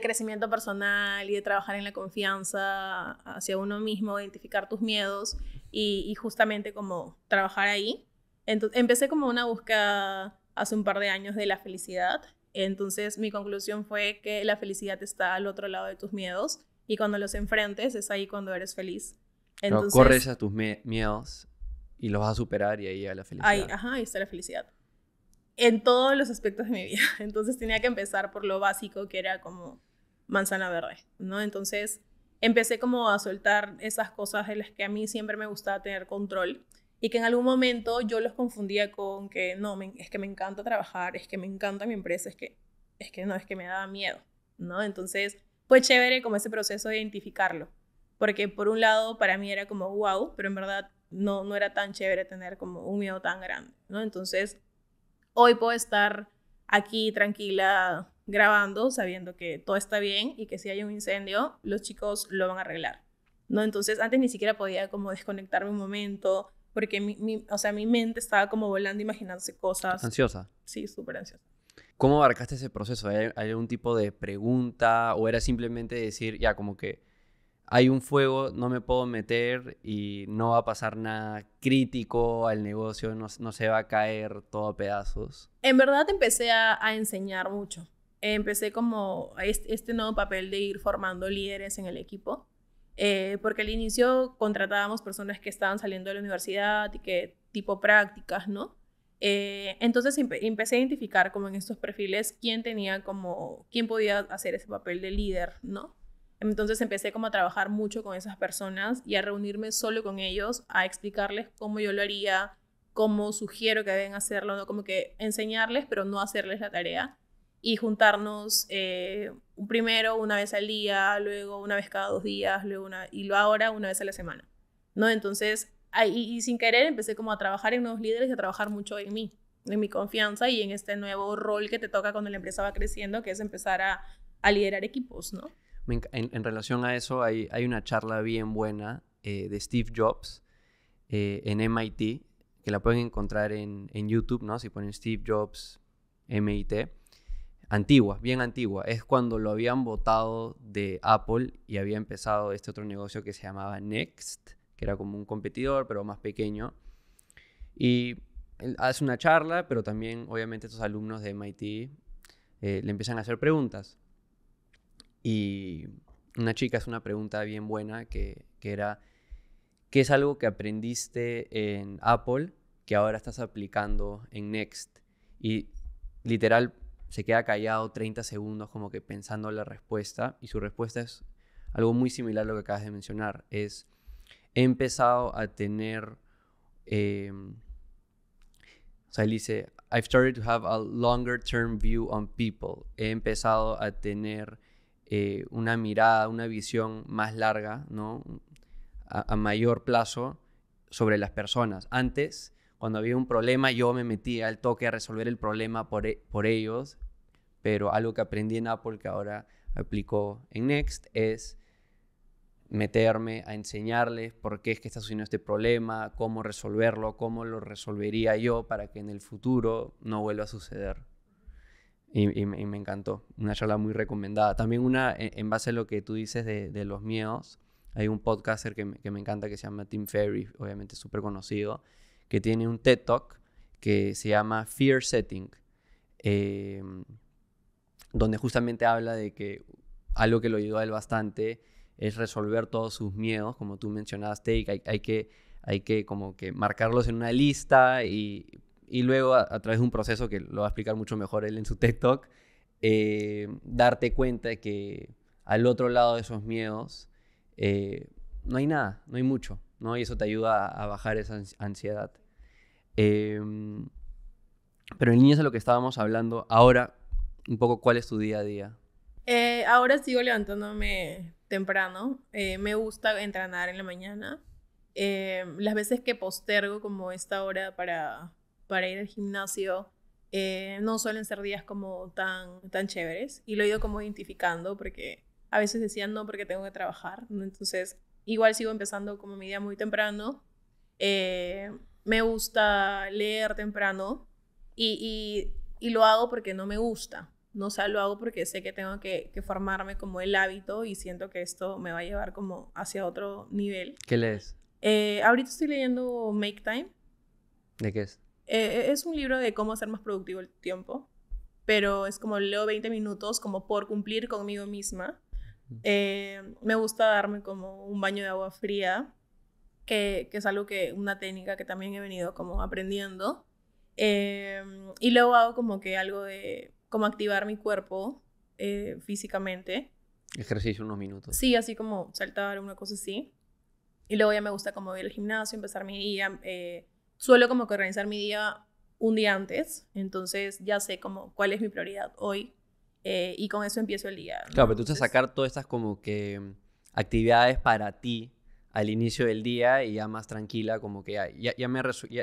crecimiento personal y de trabajar en la confianza hacia uno mismo, identificar tus miedos y, justamente como trabajar ahí. Entonces, empecé como una búsqueda hace un par de años de la felicidad. Entonces mi conclusión fue que la felicidad está al otro lado de tus miedos y cuando los enfrentes es ahí cuando eres feliz. Entonces, corres a
tus miedos y los vas a superar y ahí a la felicidad.
ajá, ahí está la felicidad en todos los aspectos de mi vida. Entonces tenía que empezar por lo básico, que era como manzana verde, ¿no? Entonces empecé como a soltar esas cosas de las que a mí siempre me gustaba tener control y que en algún momento yo los confundía con que no, me, es que me encanta trabajar, es que me encanta mi empresa, es que, es que no, es que me daba miedo, ¿no? Entonces fue chévere como ese proceso de identificarlo, porque por un lado para mí era como wow, pero en verdad no, no era tan chévere tener como un miedo tan grande, ¿no? Entonces hoy puedo estar aquí tranquila grabando, sabiendo que todo está bien y que si hay un incendio, los chicos lo van a arreglar. ¿no? Entonces antes ni siquiera podía como desconectarme un momento, porque mi, o sea, mi mente estaba como volando imaginándose cosas. ¿Ansiosa? Sí, súper ansiosa.
¿Cómo abarcaste ese proceso? ¿Hay, algún tipo de pregunta o era simplemente decir, ya, como que hay un fuego, no me puedo meter y no va a pasar nada crítico al negocio, no, se va a caer todo a pedazos.
En verdad empecé a, enseñar mucho. Empecé como este, nuevo papel de ir formando líderes en el equipo, eh, porque al inicio contratábamos personas que estaban saliendo de la universidad y que tipo prácticas, ¿no? Eh, entonces empecé a identificar como en estos perfiles quién tenía como, quién podía hacer ese papel de líder, ¿no? Entonces empecé como a trabajar mucho con esas personas y a reunirme solo con ellos, a explicarles cómo yo lo haría, cómo sugiero que deben hacerlo, ¿no? como que enseñarles, pero no hacerles la tarea. Y juntarnos eh, primero una vez al día, luego una vez cada dos días, luego una, y lo ahora una vez a la semana. ¿no? Entonces, ahí, y sin querer empecé como a trabajar en nuevos líderes y a trabajar mucho en mí, en mi confianza y en este nuevo rol que te toca cuando la empresa va creciendo, que es empezar a, a liderar equipos, ¿no?
en, relación a eso hay, una charla bien buena eh, de Steve Jobs eh, en MIT, que la pueden encontrar en, YouTube, ¿no? Si ponen Steve Jobs MIT. Antigua, bien antigua. Es cuando lo habían votado de Apple y había empezado este otro negocio que se llamaba Next, que era como un competidor, pero más pequeño. Y hace una charla, pero también, obviamente, estos alumnos de MIT eh, le empiezan a hacer preguntas. Y una chica hace una pregunta bien buena que, era, ¿qué es algo que aprendiste en Apple que ahora estás aplicando en Next? Y literal se queda callado 30 segundos como que pensando la respuesta y su respuesta es algo muy similar a lo que acabas de mencionar. Es, he empezado a tener, em, o sea, él dice, I've started to have a longer term view on people. He empezado a tener eh, una mirada, una visión más larga, ¿no? A, mayor plazo sobre las personas. Antes, cuando había un problema, yo me metía al toque a resolver el problema por, e, por ellos, pero algo que aprendí en Apple que ahora aplico en Next es meterme a enseñarles por qué es que está sucediendo este problema, cómo resolverlo, cómo lo resolvería yo para que en el futuro no vuelva a suceder. Y, me encantó. Una charla muy recomendada. También una, e, en, base a lo que tú dices de, los miedos, hay un podcaster que me, encanta que se llama Tim Ferry, obviamente súper conocido, que tiene un TED Talk que se llama Fear Setting, eh, donde justamente habla de que algo que lo ayudó a él bastante es resolver todos sus miedos, como tú mencionabas, hay, que hay que como que marcarlos en una lista y y luego a, través de un proceso que lo va a explicar mucho mejor él en su TED eh, darte cuenta de que al otro lado de esos miedos eh, no hay nada, no hay mucho, ¿no? Y eso te ayuda a, bajar esa ansiedad. Eh, pero en es a lo que estábamos hablando, ahora, un poco, ¿cuál es tu día a día?
Eh, ahora sigo levantándome temprano. me gusta entrenar en la mañana. las veces que postergo como esta hora para para ir al gimnasio eh, no suelen ser días como tan, tan chéveres y lo he ido como identificando porque a veces decían no porque tengo que trabajar, entonces igual sigo empezando como mi día muy temprano. Eh, me gusta leer temprano y, lo hago porque no me gusta. No o lo hago porque sé que tengo que, formarme como el hábito y siento que esto me va a llevar como hacia otro nivel. ¿Qué lees? Eh, ahorita estoy leyendo Make Time. ¿De qué es? Eh, es un libro de cómo hacer más productivo el tiempo, pero es como leo 20 minutos como por cumplir conmigo misma. Eh, me gusta darme como un baño de agua fría, que, es algo que, una técnica que también he venido como aprendiendo. Eh, y luego hago como que algo de, como activar mi cuerpo físicamente.
Ejercicio unos minutos. Sí,
así como saltar, una cosa así. Y luego ya me gusta como ir al gimnasio, empezar mi día, suelo como que organizar mi día un día antes, entonces ya sé como cuál es mi prioridad hoy eh, y con eso empiezo el día. Claro, pero tú
sacar todas estas como que mm, actividades para ti al inicio del día y ya más tranquila, como que ya, ya, me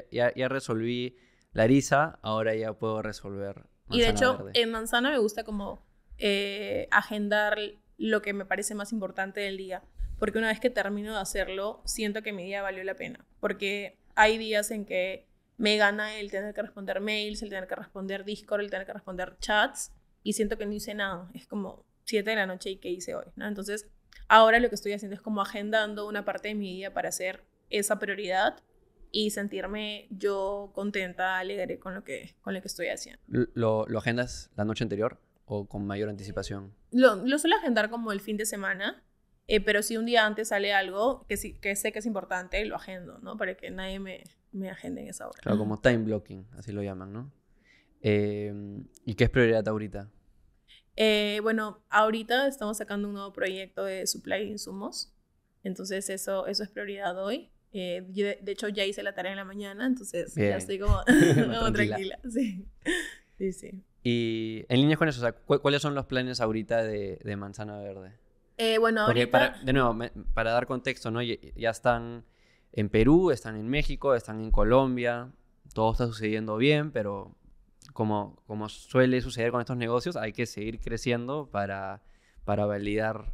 ya, resolví la risa. ahora ya puedo resolver. y de hecho, en
manzana me gusta como eh, agendar lo que me parece más importante del día, porque una vez que termino de hacerlo, siento que mi día valió la pena, porque hay días en que me gana el tener que responder mails, el tener que responder Discord, el tener que responder chats y siento que no hice nada. Es como 7 de la noche y qué hice hoy, ¿no? Entonces, ahora lo que estoy haciendo es como agendando una parte de mi día para hacer esa prioridad y sentirme yo contenta, alegre con lo que, con lo que estoy haciendo.
¿Lo, lo agendas la noche anterior o con mayor anticipación?
Lo, lo suelo agendar como el fin de semana eh, pero si un día antes sale algo que, que sé que es importante, lo agendo, ¿no? Para que nadie me, me agende en esa
hora. Claro, como time blocking, así lo llaman, ¿no? Em, ¿Y qué es prioridad ahorita?
Eh, bueno, ahorita estamos sacando un nuevo proyecto de supply de insumos. Entonces, eso, eso es prioridad hoy. Eh, de, hecho, ya hice la tarea en la mañana, entonces ya estoy como, tranquila. Sí. sí, sí.
Y en línea con eso, ¿cuáles son los planes ahorita de, de Manzana Verde? Eh, bueno, de nuevo, para dar contexto, ¿no? Ya, están en Perú, están en México, están en Colombia, todo está sucediendo bien, pero como, como suele suceder con estos negocios, hay que seguir creciendo para, para validar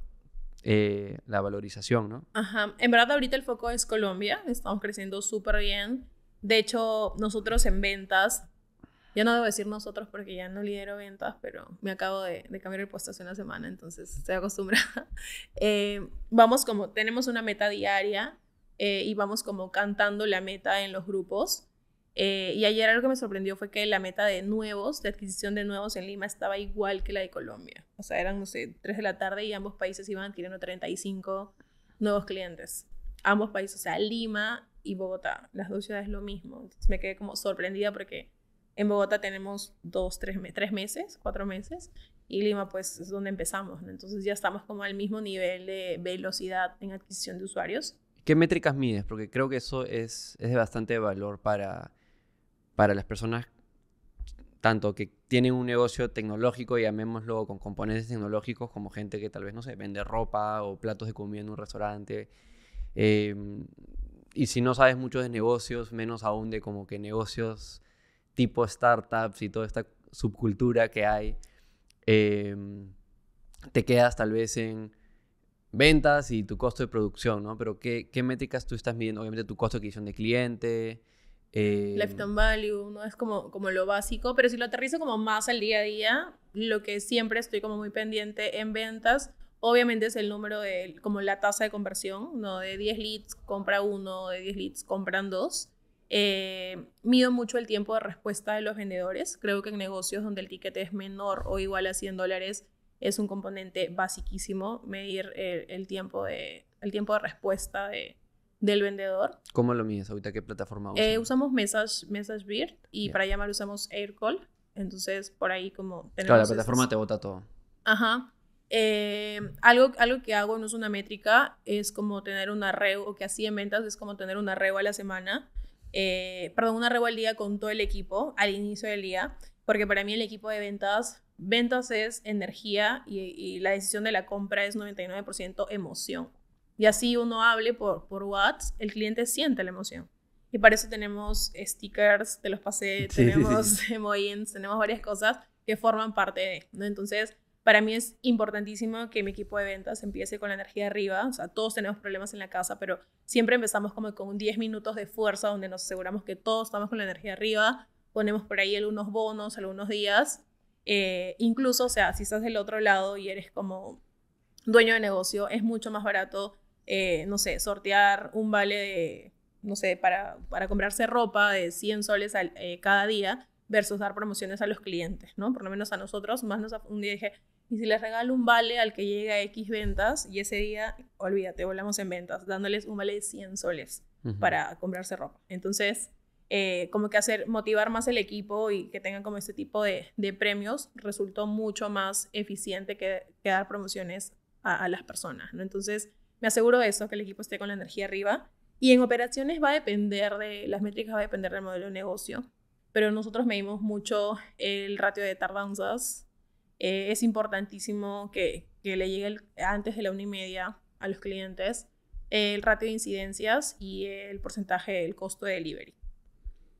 eh, la valorización, ¿no?
Ajá, en verdad ahorita el foco es Colombia, estamos creciendo súper bien. De hecho, nosotros en ventas ya no debo decir nosotros porque ya no lidero ventas, pero me acabo de, cambiar de puesto hace una semana, entonces se acostumbra eh, vamos como, tenemos una meta diaria eh, y vamos como cantando la meta en los grupos. Eh, y ayer algo que me sorprendió fue que la meta de nuevos, de adquisición de nuevos en Lima, estaba igual que la de Colombia. O sea, eran, no sé, 3 de la tarde y ambos países iban adquiriendo 35 nuevos clientes. Ambos países, o sea, Lima y Bogotá, las dos ciudades lo mismo. me quedé como sorprendida porque en Bogotá tenemos dos, tres, meses, cuatro meses, y Lima pues es donde empezamos. Entonces ya estamos como al mismo nivel de velocidad en adquisición de usuarios.
¿Qué métricas mides? Porque creo que eso es, es de bastante valor para, para las personas tanto que tienen un negocio tecnológico, llamémoslo con componentes tecnológicos, como gente que tal vez, no sé, vende ropa o platos de comida en un restaurante. Eh, y si no sabes mucho de negocios, menos aún de como que negocios tipo startups y toda esta subcultura que hay, em, te quedas tal vez en ventas y tu costo de producción, ¿no? Pero ¿qué, métricas tú estás midiendo? Obviamente tu costo de adquisición de cliente. Em, Lifetime
value, ¿no? Es como, como lo básico, pero si lo aterrizo como más al día a día, lo que siempre estoy como muy pendiente en ventas, obviamente es el número de, como la tasa de conversión, ¿no? De 10 leads compra uno, de 10 leads compran dos. Eh, mido mucho el tiempo de respuesta de los vendedores. Creo que en negocios donde el ticket es menor o igual a 100 dólares es un componente basiquísimo, medir eh, el, tiempo, de, el tiempo de respuesta de,
del vendedor. ¿Cómo lo mides ahorita? ¿Qué plataforma
eh, usas? usamos Message, y para llamar usamos AirCall. Entonces, por ahí como Claro, la plataforma te bota todo. Ajá. algo, algo que hago, no es una métrica, es como tener un arreo, o que así en ventas es como tener un arreo a la semana eh, perdón, una rebeldía con todo el equipo al inicio del día, porque para mí el equipo de ventas, ventas es energía y, la decisión de la compra es 99% emoción. Y así uno hable por, por WhatsApp, el cliente siente la emoción. Y para eso tenemos stickers, te los pasé, tenemos emojis, tenemos varias cosas que forman parte de, ¿no? Entonces, para mí es importantísimo que mi equipo de ventas empiece con la energía arriba. O sea, todos tenemos problemas en la casa, pero siempre empezamos como con 10 minutos de fuerza donde nos aseguramos que todos estamos con la energía arriba. Ponemos por ahí algunos bonos, algunos días. Eh, incluso, o sea, si estás del otro lado y eres como dueño de negocio, es mucho más barato, eh, no sé, sortear un vale de, no sé, para, para comprarse ropa de 100 soles al, eh, cada día versus dar promociones a los clientes, ¿no? Por lo menos a nosotros, más nos, un día dije, y si les regalo un vale al que llega a X ventas y ese día, olvídate, volamos en ventas, dándoles un vale de 100 soles para comprarse ropa. Entonces, eh, como que hacer, motivar más el equipo y que tengan como este tipo de, premios resultó mucho más eficiente que, dar promociones a, las personas, ¿no? Entonces, me aseguro de eso, que el equipo esté con la energía arriba. Y en operaciones va a depender de, las métricas va a depender del modelo de negocio, pero nosotros medimos mucho el ratio de tardanzas eh, es importantísimo que, que le llegue antes de la una y media a los clientes el ratio de incidencias y el porcentaje del costo de delivery.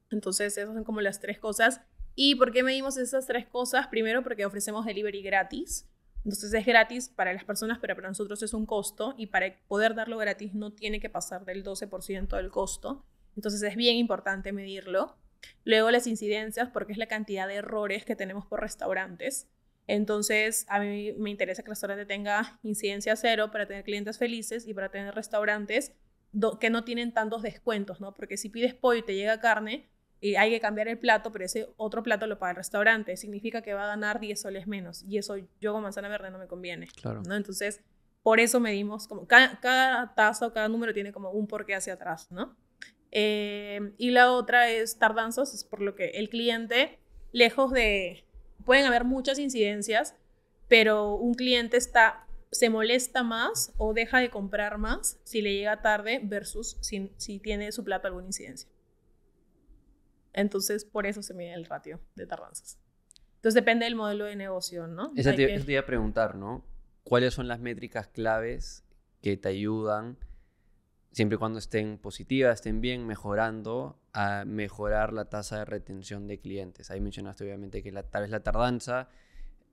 Entonces, esas son como las tres cosas. ¿Y por qué medimos esas tres cosas? Primero, porque ofrecemos delivery gratis. Entonces es gratis para las personas, pero para nosotros es un costo y para poder darlo gratis no tiene que pasar del 12% del costo. Entonces es bien importante medirlo. Luego las incidencias, porque es la cantidad de errores que tenemos por restaurantes. Entonces, a mí me interesa que el restaurante tenga incidencia cero para tener clientes felices y para tener restaurantes que no tienen tantos descuentos, ¿no? Porque si pides pollo y te llega carne, y eh, hay que cambiar el plato, pero ese otro plato lo paga el restaurante. Significa que va a ganar 10 soles menos. Y eso yo con manzana verde no me conviene. Claro. ¿no? Entonces, por eso medimos, como cada, taza o cada número tiene como un porqué hacia atrás, ¿no? Eh, y la otra es tardanzas, es por lo que el cliente, lejos de pueden haber muchas incidencias, pero un cliente está se molesta más o deja de comprar más si le llega tarde versus si, tiene su plata alguna incidencia. Entonces, por eso se mide el ratio de tardanzas. Entonces, depende del modelo de negocio, ¿no?
Eso te, iba a preguntar, ¿no? ¿Cuáles son las métricas claves que te ayudan, siempre y cuando estén positivas, estén bien, mejorando, a mejorar la tasa de retención de clientes. Ahí mencionaste obviamente que tal vez la tardanza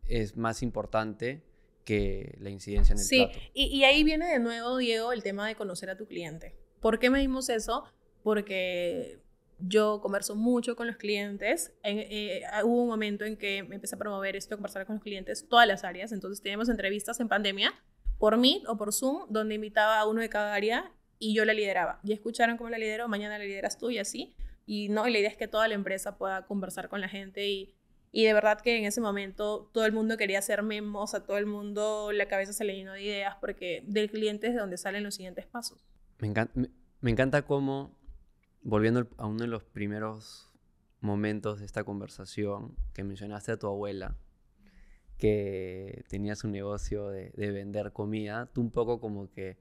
es más importante que la incidencia en el sí, Sí,
y, ahí viene de nuevo, Diego, el tema de conocer a tu cliente. ¿Por qué medimos eso? Porque yo converso mucho con los clientes. Eh, hubo un momento en que me empecé a promover esto, conversar con los clientes, todas las áreas. Entonces teníamos entrevistas en pandemia por Meet o por Zoom, donde invitaba a uno de cada área y yo la lideraba. Y escucharon cómo la lidero, mañana la lideras tú y así. Y no, la idea es que toda la empresa pueda conversar con la gente y, de verdad que en ese momento todo el mundo quería ser memos, a todo el mundo la cabeza se le llenó de ideas porque del cliente es de donde salen los siguientes pasos.
Me encanta, me, encanta cómo, volviendo a uno de los primeros momentos de esta conversación, que mencionaste a tu abuela, que tenías un negocio de vender comida, tú un poco como que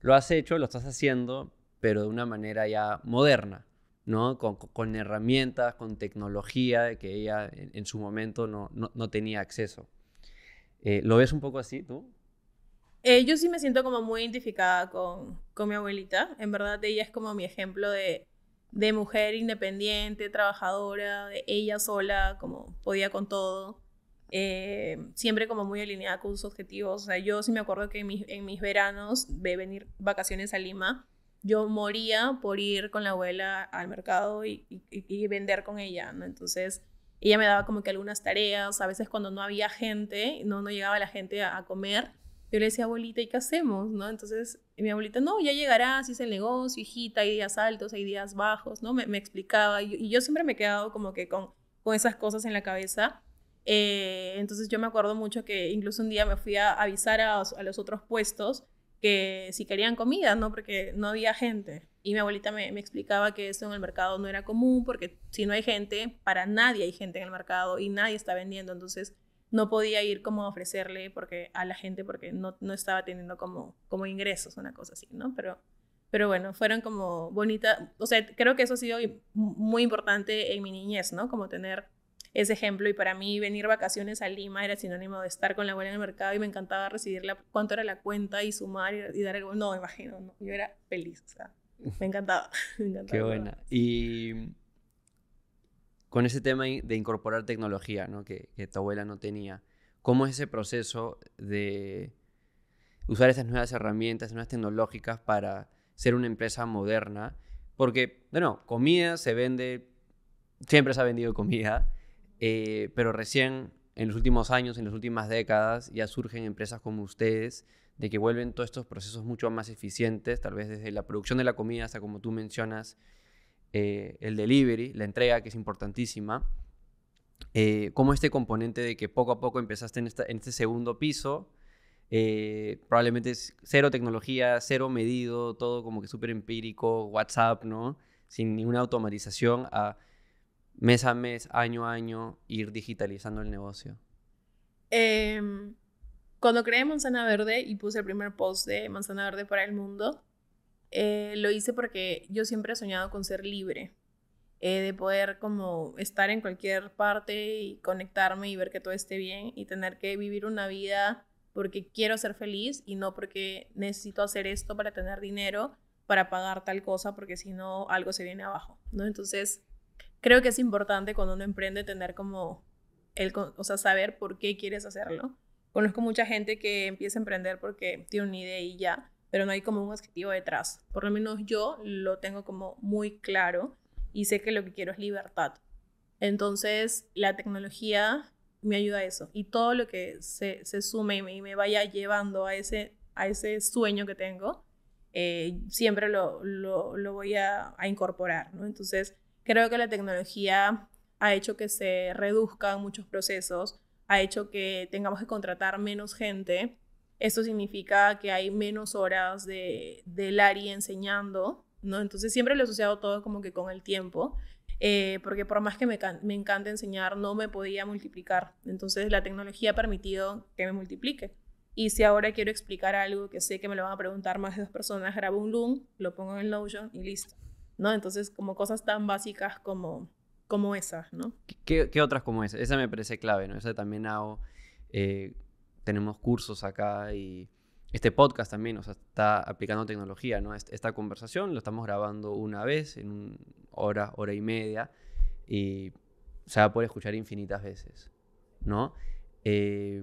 lo has hecho, lo estás haciendo, pero de una manera ya moderna, ¿no? Con, herramientas, con tecnología que ella en, su momento no, tenía acceso. Eh, ¿Lo ves un poco así tú?
Eh, yo sí me siento como muy identificada con, mi abuelita. En verdad, ella es como mi ejemplo de, de mujer independiente, trabajadora, de ella sola, como podía con todo. Eh, siempre como muy alineada con sus objetivos. O sea, yo sí me acuerdo que en mis, en mis veranos de venir vacaciones a Lima, yo moría por ir con la abuela al mercado y, vender con ella, ¿no? Entonces, ella me daba como que algunas tareas, a veces cuando no había gente, no, no llegaba la gente a, comer, yo le decía, abuelita, ¿y qué hacemos? ¿no? Entonces, mi abuelita, no, ya llegará, así es el negocio, hijita, hay días altos, hay días bajos, ¿no? Me, explicaba, y, yo siempre me he quedado como que con, con esas cosas en la cabeza, eh, entonces yo me acuerdo mucho que incluso un día me fui a avisar a, los otros puestos que si querían comida, ¿no? Porque no había gente. Y mi abuelita me, explicaba que eso en el mercado no era común porque si no hay gente, para nadie hay gente en el mercado y nadie está vendiendo. Entonces no podía ir como a ofrecerle porque, a la gente porque no, no estaba teniendo como, como ingresos, una cosa así, ¿no? Pero, pero bueno, fueron como bonitas, o sea, creo que eso ha sido muy importante en mi niñez, ¿no? Como tener ese ejemplo y para mí venir vacaciones a Lima era sinónimo de estar con la abuela en el mercado y me encantaba recibirla, cuánto era la cuenta y sumar y, dar algo. No, imagino, yo era feliz, me encantaba.
Qué buena. Y con ese tema de incorporar tecnología, Que, que tu abuela no tenía, ¿cómo es ese proceso de usar esas nuevas herramientas, nuevas tecnológicas para ser una empresa moderna? Porque, bueno, comida se vende, siempre se ha vendido comida, eh, pero recién, en los últimos años, en las últimas décadas, ya surgen empresas como ustedes de que vuelven todos estos procesos mucho más eficientes, tal vez desde la producción de la comida hasta, como tú mencionas, eh, el delivery, la entrega, que es importantísima. Eh, como este componente de que poco a poco empezaste en, en este segundo piso, eh, probablemente es cero tecnología, cero medido, todo como que súper empírico, WhatsApp, ¿no? Sin ninguna automatización, a mes a mes, año a año, ir digitalizando el negocio?
Em, cuando creé Manzana Verde y puse el primer post de Manzana Verde para el mundo, eh, lo hice porque yo siempre he soñado con ser libre, eh, de poder como estar en cualquier parte y conectarme y ver que todo esté bien y tener que vivir una vida porque quiero ser feliz y no porque necesito hacer esto para tener dinero, para pagar tal cosa, porque si no algo se viene abajo, ¿no? Entonces, creo que es importante cuando uno emprende tener como el, o sea, saber por qué quieres hacerlo. Conozco mucha gente que empieza a emprender porque tiene una idea y ya, pero no hay como un objetivo detrás. Por lo menos yo lo tengo como muy claro y sé que lo que quiero es libertad. Entonces, la tecnología me ayuda a eso y todo lo que se, se sume y me, vaya llevando a ese, a ese sueño que tengo, eh, siempre lo, lo, lo voy a, a incorporar, ¿no? Entonces, Creo que la tecnología ha hecho que se reduzcan muchos procesos, ha hecho que tengamos que contratar menos gente. Esto significa que hay menos horas de, de Lari enseñando, ¿no? Entonces siempre lo he asociado todo como que con el tiempo, eh, porque por más que me, me encanta enseñar, no me podía multiplicar. Entonces la tecnología ha permitido que me multiplique. Y si ahora quiero explicar algo que sé que me lo van a preguntar más de dos personas, grabo un Loom, lo pongo en Notion y listo. ¿no? Entonces, como cosas tan básicas como, como esas, ¿no?
¿Qué, otras como esas? Esa me parece clave, ¿no? Esa también hago, eh, tenemos cursos acá y este podcast también, o está aplicando tecnología, ¿no? Esta conversación lo estamos grabando una vez, en una hora, hora y media, y se va a poder escuchar infinitas veces, ¿no? Eh,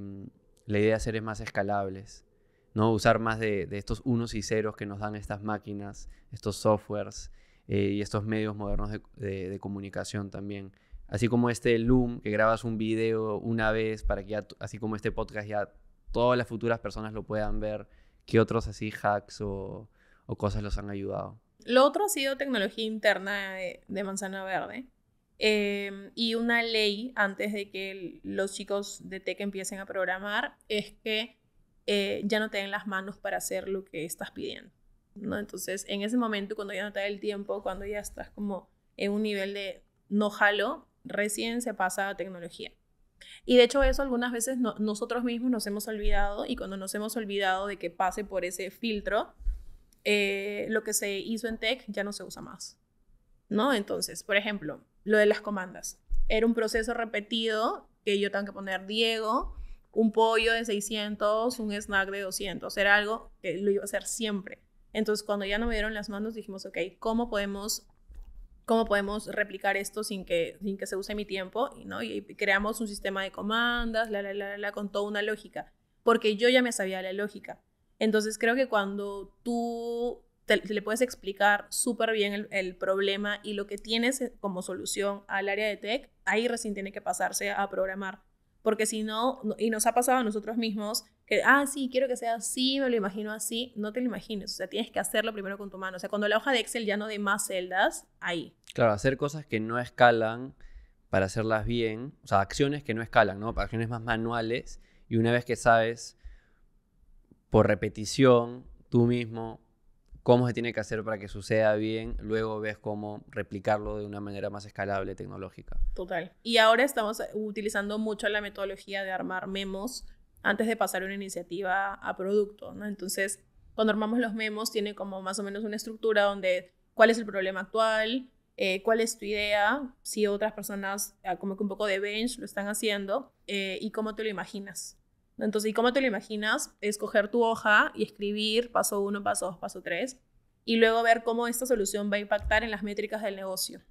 la idea de hacer es más escalables, ¿no? Usar más de, estos unos y ceros que nos dan estas máquinas, estos softwares, eh, y estos medios modernos de, comunicación también. Así como este Loom, que grabas un video una vez para que así como este podcast, ya todas las futuras personas lo puedan ver, ¿qué otros así hacks o, cosas los han ayudado?
Lo otro ha sido tecnología interna de, de Manzana Verde. Eh, y una ley antes de que los chicos de tech empiecen a programar es que eh, ya no te las manos para hacer lo que estás pidiendo. ¿no? Entonces, en ese momento, cuando ya no te da el tiempo, cuando ya estás como en un nivel de no jalo, recién se pasa a tecnología. Y de hecho eso algunas veces nosotros mismos nos hemos olvidado y cuando nos hemos olvidado de que pase por ese filtro, eh, lo que se hizo en tech ya no se usa más. ¿No? Entonces, por ejemplo, lo de las comandas. Era un proceso repetido que yo tengo que poner Diego, un pollo de 600, un snack de 200. Era algo que lo iba a hacer siempre. Entonces, cuando ya no me dieron las manos, dijimos, ok, ¿cómo podemos, cómo podemos replicar esto sin que, sin que se use mi tiempo? ¿no? Y, creamos un sistema de comandas, la, la, la, la, con toda una lógica, porque yo ya me sabía la lógica. Entonces, creo que cuando tú le puedes explicar súper bien el, el problema y lo que tienes eh, como solución al área de tech, ahí recién tiene que pasarse a programar porque si no, y nos ha pasado a nosotros mismos, que, ah, sí, quiero que sea así, me lo imagino así, no te lo imagines, o sea, tienes que hacerlo primero con tu mano, o sea, cuando la hoja de Excel ya no dé más celdas, ahí.
Claro, hacer cosas que no escalan para hacerlas bien, o sea, acciones que no escalan, ¿no? Acciones más manuales, y una vez que sabes, por repetición, tú mismo, cómo se tiene que hacer para que suceda bien, luego ves cómo replicarlo de una manera más escalable tecnológica.
Total. Y ahora estamos utilizando mucho la metodología de armar memos antes de pasar una iniciativa a producto, ¿no? Entonces, cuando armamos los memos, tiene como más o menos una estructura donde cuál es el problema actual, eh, cuál es tu idea, si otras personas, ah, como que un poco de bench, lo están haciendo, eh, y cómo te lo imaginas. Entonces, ¿y cómo te lo imaginas? Es coger tu hoja y escribir paso uno, paso dos, paso tres, y luego ver cómo esta solución va a impactar en las métricas del negocio.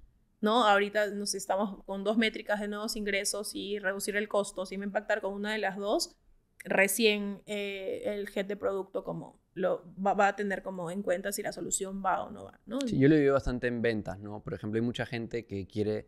¿no? Ahorita nos estamos con dos métricas de nuevos ingresos y reducir el costo. Si me impactar con una de las dos, recién eh, el jefe de producto como lo va, a tener como en cuenta si la solución va o no va, ¿no? Sí, yo
lo veo bastante en ventas, ¿no? Por ejemplo, hay mucha gente que quiere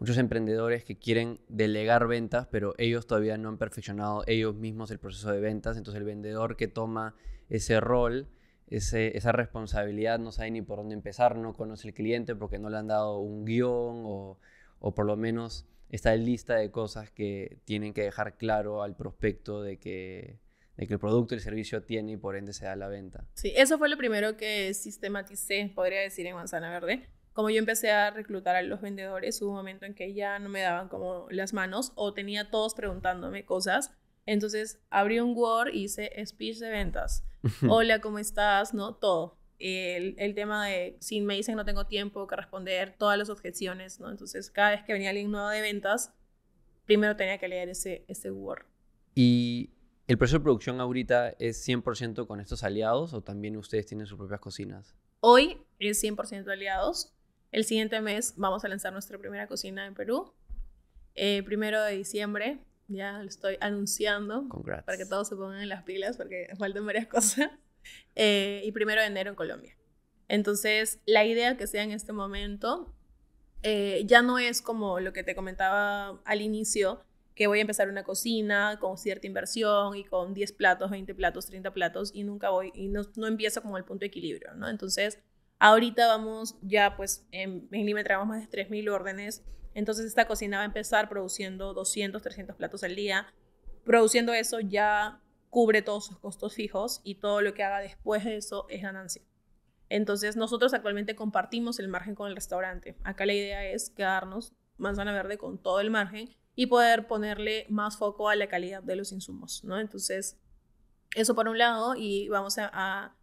muchos emprendedores que quieren delegar ventas, pero ellos todavía no han perfeccionado ellos mismos el proceso de ventas, entonces el vendedor que toma ese rol esa responsabilidad, no sabe ni por dónde empezar, no conoce el cliente porque no le han dado un guión o, o por lo menos esta lista de cosas que tienen que dejar claro al prospecto de que, el producto y el servicio tiene y por ende se da la venta.
Sí, eso fue lo primero que sistematicé, podría decir, en Manzana Verde. Como yo empecé a reclutar a los vendedores, hubo un momento en que ya no me daban como las manos o tenía todos preguntándome cosas. Entonces abrí un Word y hice speech de ventas. Hola, ¿cómo estás? ¿No? Todo el, tema de si me dicen no tengo tiempo que responder, todas las objeciones, ¿no? Entonces, cada vez que venía alguien nuevo de ventas, primero tenía que leer ese, ese Word.
¿Y el proceso de producción ahorita es 100% con estos aliados o también ustedes tienen sus propias cocinas?
Hoy es 100% aliados. El siguiente mes vamos a lanzar nuestra primera cocina en Perú. Eh, primero de diciembre, ya lo estoy anunciando. Para que todos se pongan en las pilas porque faltan varias cosas. Eh, y primero de enero en Colombia. Entonces, la idea que sea en este momento eh, ya no es como lo que te comentaba al inicio, que voy a empezar una cocina con cierta inversión y con 10 platos, 20 platos, 30 platos y nunca voy, y no, empiezo como el punto de equilibrio, ¿no? Entonces, ahorita vamos ya pues, en, en traemos más de 3.000 órdenes, entonces esta cocina va a empezar produciendo 200, 300 platos al día, produciendo eso ya cubre todos sus costos fijos y todo lo que haga después de eso es ganancia. Entonces nosotros actualmente compartimos el margen con el restaurante. Acá la idea es quedarnos manzana verde con todo el margen y poder ponerle más foco a la calidad de los insumos, ¿no? Entonces, eso por un lado y vamos a,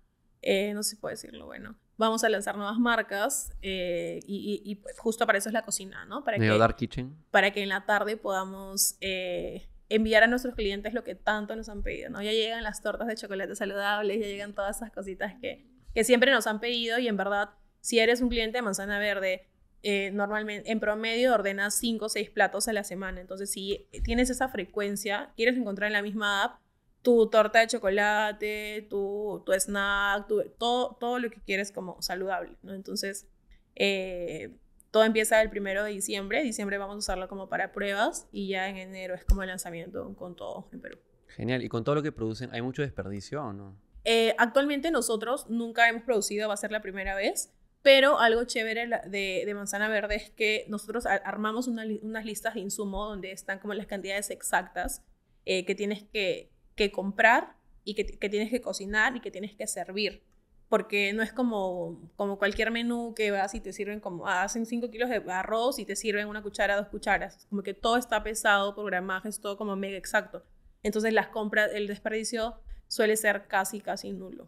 eh, no sé si puedo decirlo, bueno, vamos a lanzar nuevas marcas eh, y, pues, justo para eso es la cocina, ¿no? Para que, Kitchen. Para que en la tarde podamos eh, enviar a nuestros clientes lo que tanto nos han pedido, ¿no? Ya llegan las tortas de chocolate saludables, ya llegan todas esas cositas que, que siempre nos han pedido y en verdad, si eres un cliente de manzana verde, eh, normalmente, en promedio ordenas 5 o 6 platos a la semana. Entonces, si tienes esa frecuencia, quieres encontrar en la misma app tu torta de chocolate, tu, tu snack, todo, todo lo que quieres como saludable, ¿no? Entonces, eh, todo empieza el primero de diciembre. Diciembre vamos a usarlo como para pruebas y ya en enero es como el lanzamiento con todo en Perú.
Genial. ¿Y con todo lo que producen, hay mucho desperdicio o no?
Eh, actualmente nosotros nunca hemos producido, va a ser la primera vez. Pero algo chévere de, Manzana Verde es que nosotros armamos unas listas de insumo donde están como las cantidades exactas eh, que tienes que, comprar y que, que, tienes que cocinar y que tienes que servir porque no es como, como cualquier menú que vas y te sirven como, ah, hacen 5 kilos de arroz y te sirven una cuchara, dos cucharas, como que todo está pesado, por gramajes, todo como mega exacto. Entonces las compras, el desperdicio suele ser casi, casi nulo.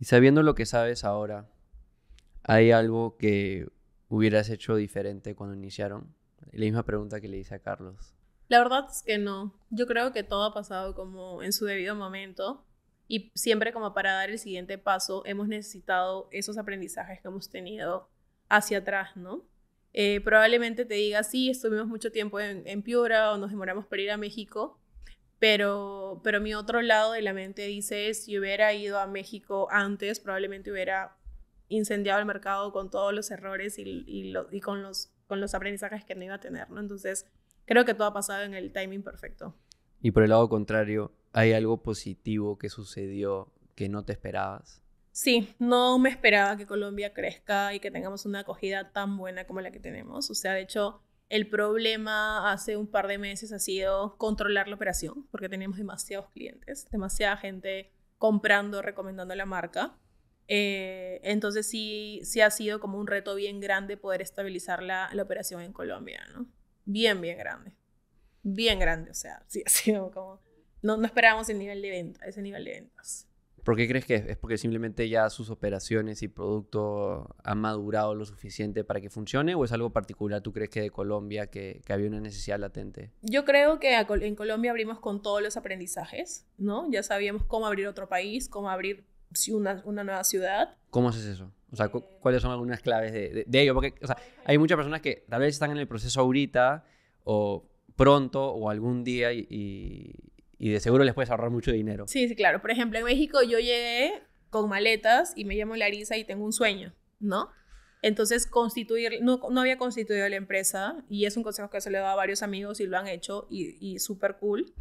Y sabiendo lo que sabes ahora, ¿hay algo que hubieras hecho diferente cuando iniciaron? La misma pregunta que le hice a Carlos.
La verdad es que no. Yo creo que todo ha pasado como en su debido momento. Y siempre como para dar el siguiente paso, hemos necesitado esos aprendizajes que hemos tenido hacia atrás, ¿no? Eh, probablemente te diga, sí, estuvimos mucho tiempo en, Piura o nos demoramos para ir a México, pero, pero mi otro lado de la mente dice, si hubiera ido a México antes, probablemente hubiera incendiado el mercado con todos los errores y, con, los, con los aprendizajes que no iba a tener, ¿no? Entonces, creo que todo ha pasado en el timing perfecto.
Y por el lado contrario, ¿hay algo positivo que sucedió que no te esperabas?
Sí, no me esperaba que Colombia crezca y que tengamos una acogida tan buena como la que tenemos. O sea, de hecho, el problema hace un par de meses ha sido controlar la operación, porque tenemos demasiados clientes, demasiada gente comprando, recomendando la marca. Eh, entonces sí, sí ha sido como un reto bien grande poder estabilizar la operación en Colombia, ¿no? Bien, bien grande bien grande, o sea, sí, como... No, esperábamos el nivel de venta, ese nivel de ventas.
¿Por qué crees que es? ¿Es porque simplemente ya sus operaciones y producto han madurado lo suficiente para que funcione? ¿O es algo particular, tú crees que de Colombia, que, había una necesidad latente?
Yo creo que en Colombia abrimos con todos los aprendizajes, ¿no? Ya sabíamos cómo abrir otro país, cómo abrir una, una nueva
ciudad. ¿Cómo haces eso? O sea, eh, ¿cuáles son algunas claves de, ello? Porque o sea, hay muchas personas que tal vez están en el proceso ahorita o pronto o algún día y, de seguro les puedes ahorrar mucho dinero.
Sí, sí, claro. Por ejemplo, en México yo llegué con maletas y me llamo Larisa y tengo un sueño, ¿no? Entonces, constituir, no, no, había constituido la empresa y es un consejo que se le da a varios amigos y lo han hecho y, y súper cool.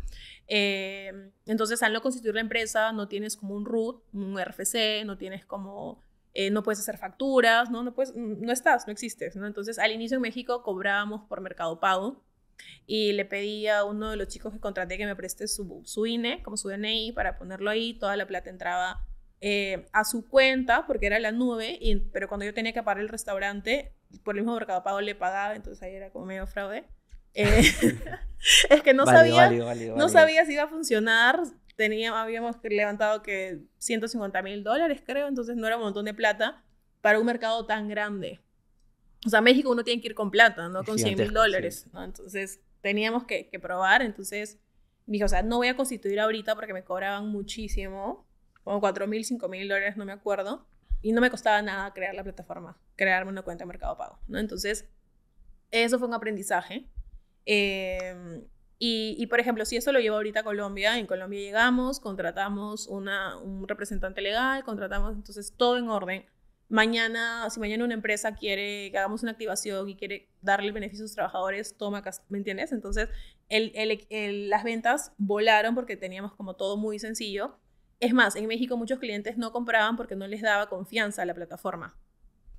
Em, entonces, al no constituir la empresa, no tienes como un root, un RFC, no tienes como, eh, no puedes hacer facturas, ¿no? No, puedes, no estás, no existes, ¿no? Entonces, al inicio en México cobrábamos por mercado pago y le pedí a uno de los chicos que contraté que me preste su, su INE, como su DNI, para ponerlo ahí. Toda la plata entraba eh, a su cuenta porque era la nube, y, pero cuando yo tenía que pagar el restaurante, por el mismo mercado pago le pagaba, entonces ahí era como medio fraude. Eh, es que no, sabía, no sabía si iba a funcionar. Tenía, habíamos levantado que 150 mil dólares, creo, entonces no era un montón de plata para un mercado tan grande. O sea, México uno tiene que ir con plata, no con 100 mil dólares, ¿no? Entonces teníamos que, probar, entonces dije, o sea, no voy a constituir ahorita porque me cobraban muchísimo, como 4 mil, 5 mil dólares, no me acuerdo, y no me costaba nada crear la plataforma, crearme una cuenta de Mercado Pago, ¿no? Entonces, eso fue un aprendizaje. Em, y, y, por ejemplo, si eso lo llevo ahorita a Colombia, en Colombia llegamos, contratamos una, un representante legal, contratamos, entonces todo en orden mañana, si mañana una empresa quiere que hagamos una activación y quiere darle el beneficio a sus trabajadores, toma, ¿me entiendes? Entonces, el, las ventas volaron porque teníamos como todo muy sencillo. Es más, en México muchos clientes no compraban porque no les daba confianza a la plataforma.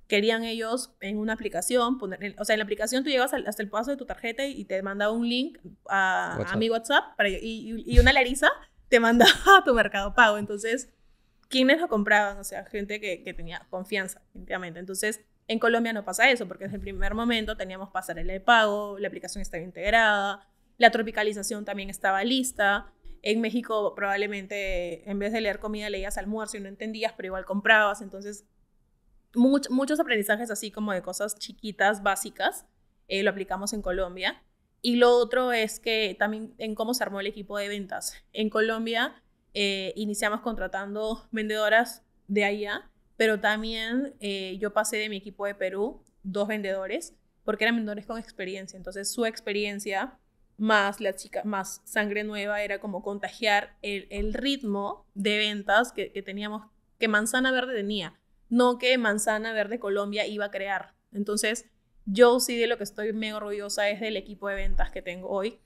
Querían ellos en una aplicación, poner, o sea, en la aplicación tú llegas hasta el paso de tu tarjeta y te mandaba un link a, mi WhatsApp para, y, una Larisa te mandaba a tu mercado pago. Entonces, ¿Quiénes lo compraban, o sea, gente que, tenía confianza, simplemente. Entonces, en Colombia no pasa eso, porque desde el primer momento teníamos pasarela de pago, la aplicación estaba integrada, la tropicalización también estaba lista. En México probablemente en vez de leer comida leías almuerzo y no entendías, pero igual comprabas. Entonces, muchos aprendizajes así como de cosas chiquitas, básicas, eh, lo aplicamos en Colombia. Y lo otro es que también en cómo se armó el equipo de ventas. En Colombia eh, iniciamos contratando vendedoras de allá, pero también eh, yo pasé de mi equipo de Perú dos vendedores, porque eran vendedores con experiencia, entonces su experiencia más la chica, más sangre nueva era como contagiar el, ritmo de ventas que, teníamos, que Manzana Verde tenía, no que Manzana Verde Colombia iba a crear. Entonces, yo sí de lo que estoy mega orgullosa es del equipo de ventas que tengo hoy,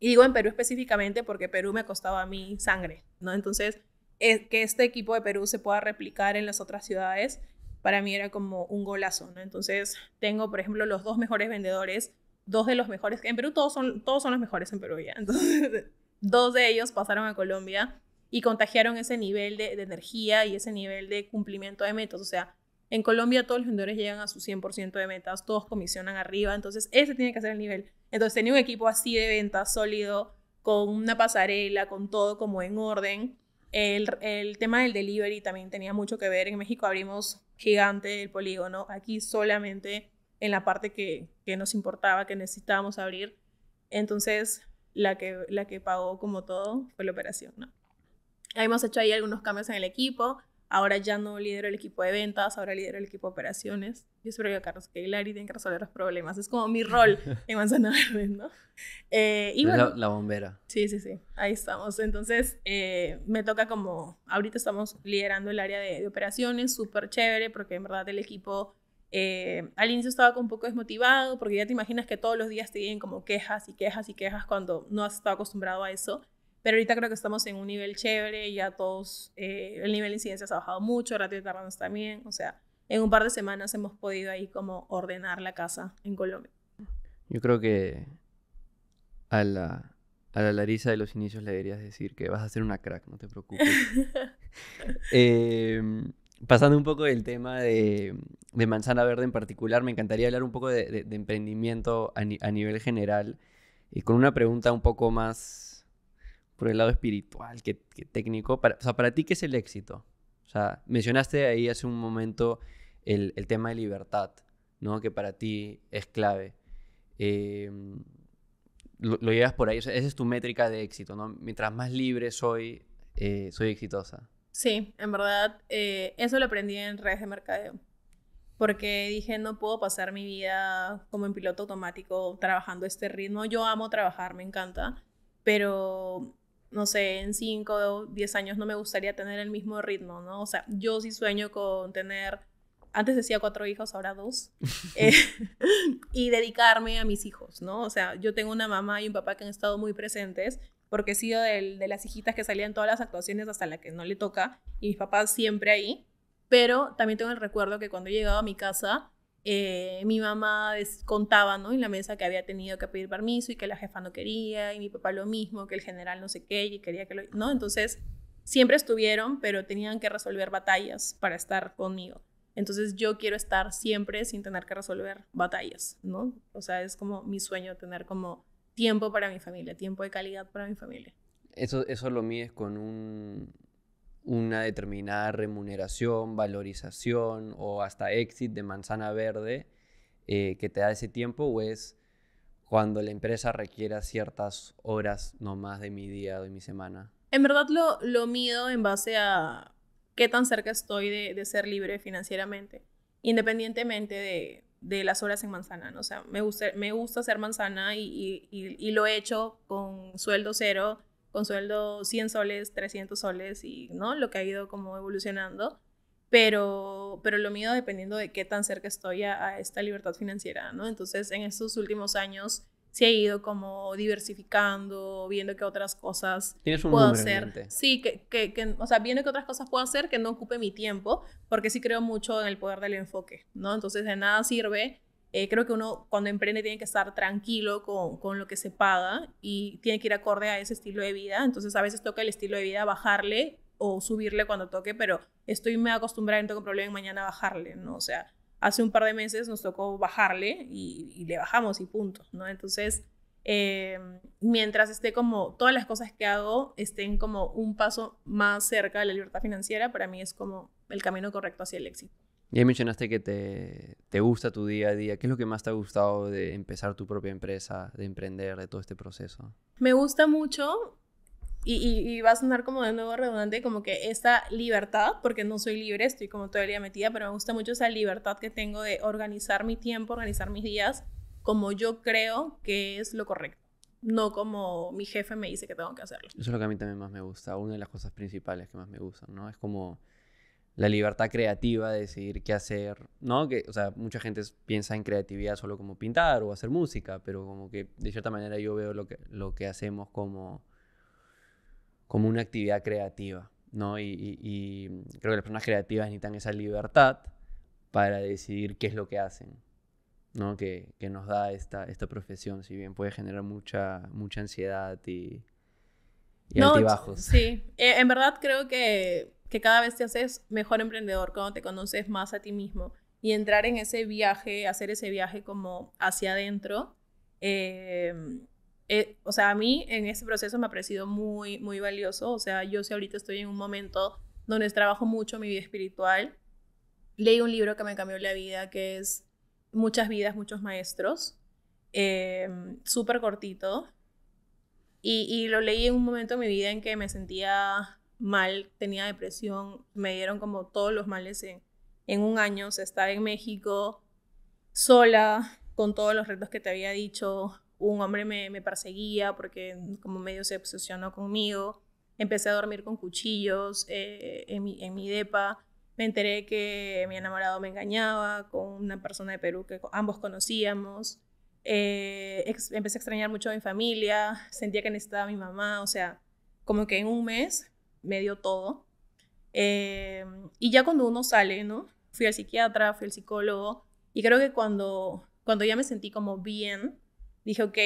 y digo en Perú específicamente porque Perú me costaba a mí sangre, ¿no? Entonces, que este equipo de Perú se pueda replicar en las otras ciudades, para mí era como un golazo, ¿no? Entonces, tengo, por ejemplo, los dos mejores vendedores, dos de los mejores, en Perú todos son, todos son los mejores en Perú ya, entonces, dos de ellos pasaron a Colombia y contagiaron ese nivel de, de energía y ese nivel de cumplimiento de metas, o sea, en Colombia todos los vendedores llegan a su 100% de metas, todos comisionan arriba, entonces ese tiene que ser el nivel. Entonces tenía un equipo así de venta, sólido, con una pasarela, con todo como en orden. El, tema del delivery también tenía mucho que ver. En México abrimos gigante el polígono. Aquí solamente en la parte que, que nos importaba, que necesitábamos abrir. Entonces, la que, la que pagó como todo fue la operación, ¿no? Hemos hecho ahí algunos cambios en el equipo. Ahora ya no lidero el equipo de ventas, ahora lidero el equipo de operaciones. Yo espero que Carlos Kelly y tiene que resolver los problemas. Es como mi rol en Manzana Verde, ¿no? Eh, y la, bombera. Sí, sí, sí. Ahí estamos. Entonces, eh, me toca como, ahorita estamos liderando el área de, operaciones, súper chévere, porque en verdad el equipo eh, al inicio estaba un poco desmotivado porque ya te imaginas que todos los días te vienen como quejas y quejas y quejas cuando no has estado acostumbrado a eso. Pero ahorita creo que estamos en un nivel chévere, ya todos, eh, el nivel de incidencia ha bajado mucho, ratio de está también, o sea, en un par de semanas hemos podido ahí como ordenar la casa en Colombia.
Yo creo que a la, a Larisa de los inicios le deberías decir que vas a hacer una crack, no te preocupes. Em, pasando un poco del tema de, Manzana Verde en particular, me encantaría hablar un poco de, emprendimiento a, nivel general y eh, con una pregunta un poco más por el lado espiritual, que, técnico. Para, o sea, para ti, ¿qué es el éxito? O sea, mencionaste ahí hace un momento el, el tema de libertad, ¿no? Que para ti es clave. Em, lo, llevas por ahí, o sea, esa es tu métrica de éxito, ¿no? Mientras más libre soy, eh, soy exitosa.
Sí, en verdad, eh, eso lo aprendí en redes de mercadeo. Porque dije, no puedo pasar mi vida como en piloto automático trabajando este ritmo. Yo amo trabajar, me encanta. Pero no sé, en 5 o 10 años no me gustaría tener el mismo ritmo, ¿no? O sea, yo sí sueño con tener, antes decía cuatro hijos, ahora dos, eh, y dedicarme a mis hijos, ¿no? O sea, yo tengo una mamá y un papá que han estado muy presentes, porque he sido de las hijitas que salían todas las actuaciones hasta la que no le toca, y mis papás siempre ahí, pero también tengo el recuerdo que cuando he llegado a mi casa, eh, mi mamá contaba, ¿no? En la mesa que había tenido que pedir permiso y que la jefa no quería, y mi papá lo mismo, que el general no sé qué, y quería que lo... ¿no? Entonces, siempre estuvieron, pero tenían que resolver batallas para estar conmigo. Entonces, yo quiero estar siempre sin tener que resolver batallas, ¿no? O sea, es como mi sueño tener como tiempo para mi familia, tiempo de calidad para mi familia.
Eso, eso lo mides con un, una determinada remuneración, valorización o hasta exit de manzana verde eh, que te da ese tiempo o es cuando la empresa requiera ciertas horas no más de mi día o de mi semana?
En verdad lo, lo mido en base a qué tan cerca estoy de, ser libre financieramente, independientemente de, las horas en manzana. ¿no? O sea, me gusta, me gusta ser manzana y, y lo he hecho con sueldo cero con sueldo 100 soles, 300 soles y, ¿no? Lo que ha ido como evolucionando. Pero, pero lo mío dependiendo de qué tan cerca estoy a, esta libertad financiera, ¿no? Entonces, en estos últimos años sí he ido como diversificando, viendo que otras cosas
puedo hacer. Sí,
que, que, que, o sea, viendo que otras cosas puedo hacer que no ocupe mi tiempo, porque sí creo mucho en el poder del enfoque, ¿no? Entonces, de nada sirve eh, creo que uno cuando emprende tiene que estar tranquilo con, con, lo que se paga y tiene que ir acorde a ese estilo de vida. Entonces a veces toca el estilo de vida bajarle o subirle cuando toque, pero estoy me acostumbrando no tengo problema en mañana bajarle, ¿no? O sea, hace un par de meses nos tocó bajarle y, le bajamos y punto, ¿no? Entonces, eh, mientras esté como todas las cosas que hago estén como un paso más cerca de la libertad financiera, para mí es como el camino correcto hacia el éxito.
Ya mencionaste que te, te, gusta tu día a día. ¿Qué es lo que más te ha gustado de empezar tu propia empresa, de emprender, de todo este proceso?
Me gusta mucho y, y, y, va a sonar como de nuevo redundante, como que esta libertad, porque no soy libre, estoy como todo el día metida, pero me gusta mucho esa libertad que tengo de organizar mi tiempo, organizar mis días como yo creo que es lo correcto, no como mi jefe me dice que tengo que hacerlo. Eso es
lo que a mí también más me gusta, una de las cosas principales que más me gustan, ¿no? Es como la libertad creativa de decidir qué hacer, ¿no? Que, o sea, mucha gente piensa en creatividad solo como pintar o hacer música, pero como que de cierta manera yo veo lo que, lo que hacemos como, como una actividad creativa, ¿no? Y, creo que las personas creativas necesitan esa libertad para decidir qué es lo que hacen, ¿no? Que, nos da esta, esta profesión, si bien puede generar mucha, mucha ansiedad y, y
Sí, eh, en verdad creo que que cada vez te haces mejor emprendedor, cuando te conoces más a ti mismo y entrar en ese viaje, hacer ese viaje como hacia adentro. Eh, eh, o sea, a mí en ese proceso me ha parecido muy, muy valioso. O sea, yo si ahorita estoy en un momento donde trabajo mucho mi vida espiritual, leí un libro que me cambió la vida, que es Muchas vidas, muchos maestros, em, súper cortito. y lo leí en un momento de mi vida en que me sentía mal, tenía depresión, me dieron como todos los males en, en un año, o sea, estaba en México sola, con todos los retos que te había dicho, un hombre me, me perseguía porque como medio se obsesionó conmigo, empecé a dormir con cuchillos eh, en, mi, en mi depa, me enteré que mi enamorado me engañaba con una persona de Perú que ambos conocíamos. Eh, empecé a extrañar mucho a mi familia, sentía que necesitaba a mi mamá, o sea, como que en un mes medio todo. Eh, y ya cuando uno sale, ¿no? Fui al psiquiatra, fui al psicólogo y creo que cuando, cuando ya me sentí como bien, dije, ok,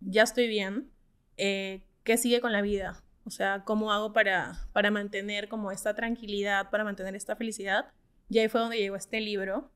ya estoy bien, eh, ¿qué sigue con la vida? O sea, ¿cómo hago para, para mantener como esta tranquilidad, para mantener esta felicidad? Y ahí fue donde llegó este libro.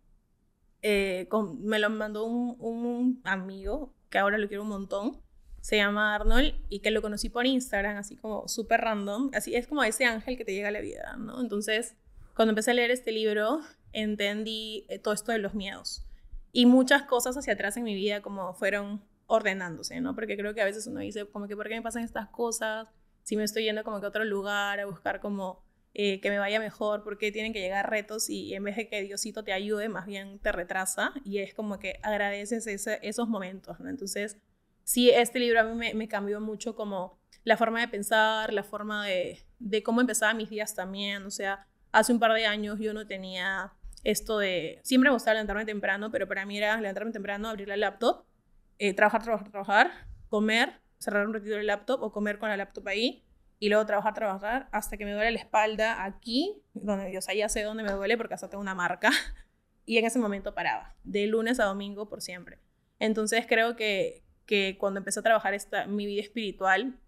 Eh, me lo mandó un, un amigo, que ahora lo quiero un montón, se llama Arnold y que lo conocí por Instagram, así como súper random. Así es como ese ángel que te llega a la vida, ¿no? Entonces, cuando empecé a leer este libro, entendí eh, todo esto de los miedos. Y muchas cosas hacia atrás en mi vida como fueron ordenándose, ¿no? Porque creo que a veces uno dice como que ¿por qué me pasan estas cosas? Si me estoy yendo como que a otro lugar a buscar como eh, que me vaya mejor, porque tienen que llegar retos y en vez de que Diosito te ayude, más bien te retrasa y es como que agradeces esos momentos, ¿no? Entonces, sí, este libro a mí me, cambió mucho como la forma de pensar, la forma de, cómo empezaba mis días también. O sea, hace un par de años yo no tenía esto de, siempre me gustaba levantarme temprano, pero para mí era levantarme temprano, abrir la laptop, eh, trabajar, trabajar, trabajar, comer, cerrar un ratito el laptop o comer con la laptop ahí y luego trabajar, trabajar hasta que me duele la espalda aquí, donde yo ya sé dónde me duele porque hasta tengo una marca y en ese momento paraba, de lunes a domingo por siempre. Entonces creo que, que cuando empecé a trabajar esta, mi vida espiritual,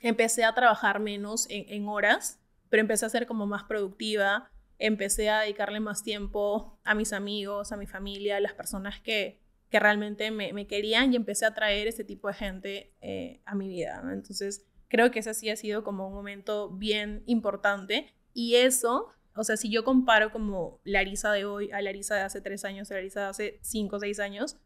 empecé a trabajar menos en, horas, pero empecé a ser como más productiva, empecé a dedicarle más tiempo a mis amigos, a mi familia, a las personas que, realmente me, querían y empecé a traer ese tipo de gente eh, a mi vida. Entonces, creo que ese sí ha sido como un momento bien importante y eso o sea, si yo comparo como la Arisa de hoy a la Arisa de hace tres años, a la Arisa de hace cinco o seis años,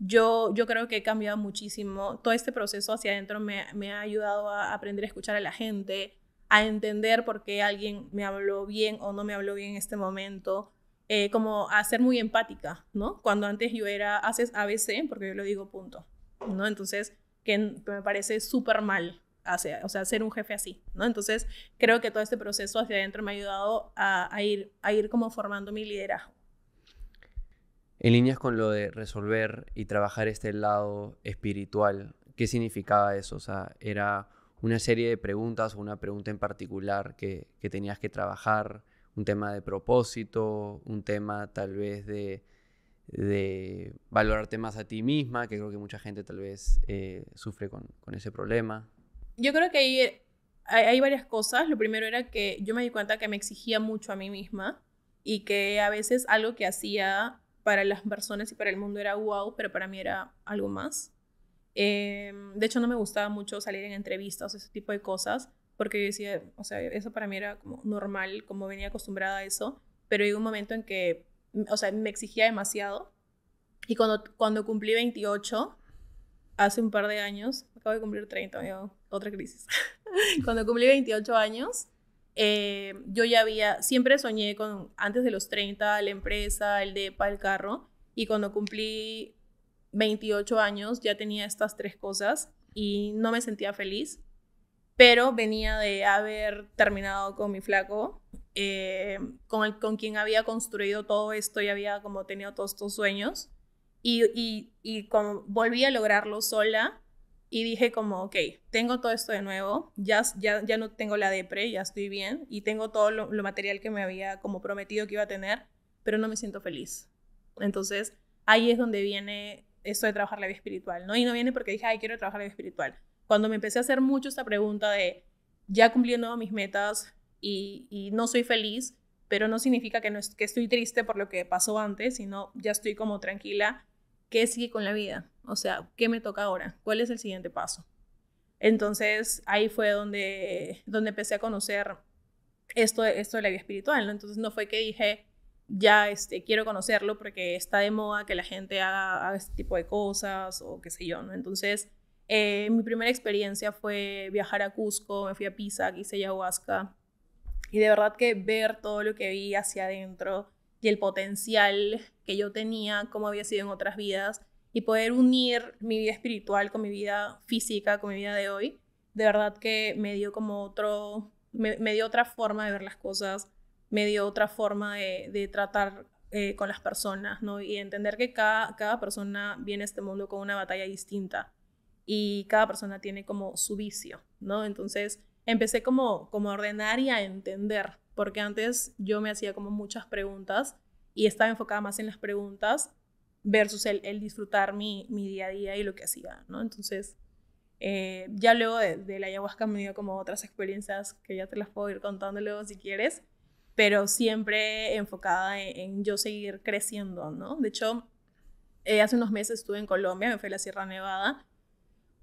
yo, yo creo que he cambiado muchísimo. Todo este proceso hacia adentro me, me, ha ayudado a aprender a escuchar a la gente, a entender por qué alguien me habló bien o no me habló bien en este momento. Eh, como a ser muy empática, ¿no? Cuando antes yo era, haces ABC, porque yo lo digo punto, ¿no? Entonces, que me parece súper mal, hacer o sea, ser un jefe así, ¿no? Entonces, creo que todo este proceso hacia adentro me ha ayudado a, a ir, a ir como formando mi liderazgo.
En líneas con lo de resolver y trabajar este lado espiritual, ¿qué significaba eso? O sea, era una serie de preguntas o una pregunta en particular que, tenías que trabajar, un tema de propósito, un tema tal vez de, de valorarte más a ti misma, que creo que mucha gente tal vez eh, sufre con, ese problema.
Yo creo que hay, hay, varias cosas. Lo primero era que yo me di cuenta que me exigía mucho a mí misma y que a veces algo que hacía para las personas y para el mundo era wow, pero para mí era algo más. Em, de hecho, no me gustaba mucho salir en entrevistas, ese tipo de cosas, porque yo decía, o sea, eso para mí era como normal, como venía acostumbrada a eso, pero llegó un momento en que, o sea, me exigía demasiado. Y cuando, cuando cumplí 28, hace un par de años, acabo de cumplir 30, otra crisis. cuando cumplí 28 años, eh, yo ya había, siempre soñé con, antes de los 30, la empresa, el DEPA, el carro, y cuando cumplí 28 años ya tenía estas tres cosas y no me sentía feliz, pero venía de haber terminado con mi flaco, eh, con, quien había construido todo esto y había como tenido todos estos sueños, y, y, y como volví a lograrlo sola y dije como, ok, tengo todo esto de nuevo, ya, ya, no tengo la depre, ya estoy bien y tengo todo lo, material que me había como prometido que iba a tener, pero no me siento feliz. Entonces, ahí es donde viene esto de trabajar la vida espiritual, ¿no? Y no viene porque dije, ay, quiero trabajar la vida espiritual. Cuando me empecé a hacer mucho esta pregunta de, ya cumpliendo mis metas y, no soy feliz, pero no significa que, no que estoy triste por lo que pasó antes, sino ya estoy como tranquila ¿qué sigue con la vida? O sea, ¿qué me toca ahora? ¿Cuál es el siguiente paso? Entonces ahí fue donde, donde empecé a conocer esto, esto de la vida espiritual, ¿no? Entonces no fue que dije, ya este, quiero conocerlo porque está de moda que la gente haga, este tipo de cosas o qué sé yo, ¿no? Entonces eh, mi primera experiencia fue viajar a Cusco, me fui a Pisa, hice ayahuasca y de verdad que ver todo lo que vi hacia adentro, y el potencial que yo tenía, como había sido en otras vidas, y poder unir mi vida espiritual con mi vida física, con mi vida de hoy, de verdad que me dio como otro, me, dio otra forma de ver las cosas, me dio otra forma de, tratar eh, con las personas, ¿no? Y entender que cada, cada persona viene a este mundo con una batalla distinta y cada persona tiene como su vicio, ¿no? Entonces empecé como, como a ordenar y a entender porque antes yo me hacía como muchas preguntas y estaba enfocada más en las preguntas versus el, disfrutar mi, día a día y lo que hacía, ¿no? Entonces, eh, ya luego de, la ayahuasca me dio como otras experiencias que ya te las puedo ir contando luego si quieres, pero siempre enfocada e, en, yo seguir creciendo, ¿no? De hecho, eh, hace unos meses estuve en Colombia, me fui a la Sierra Nevada,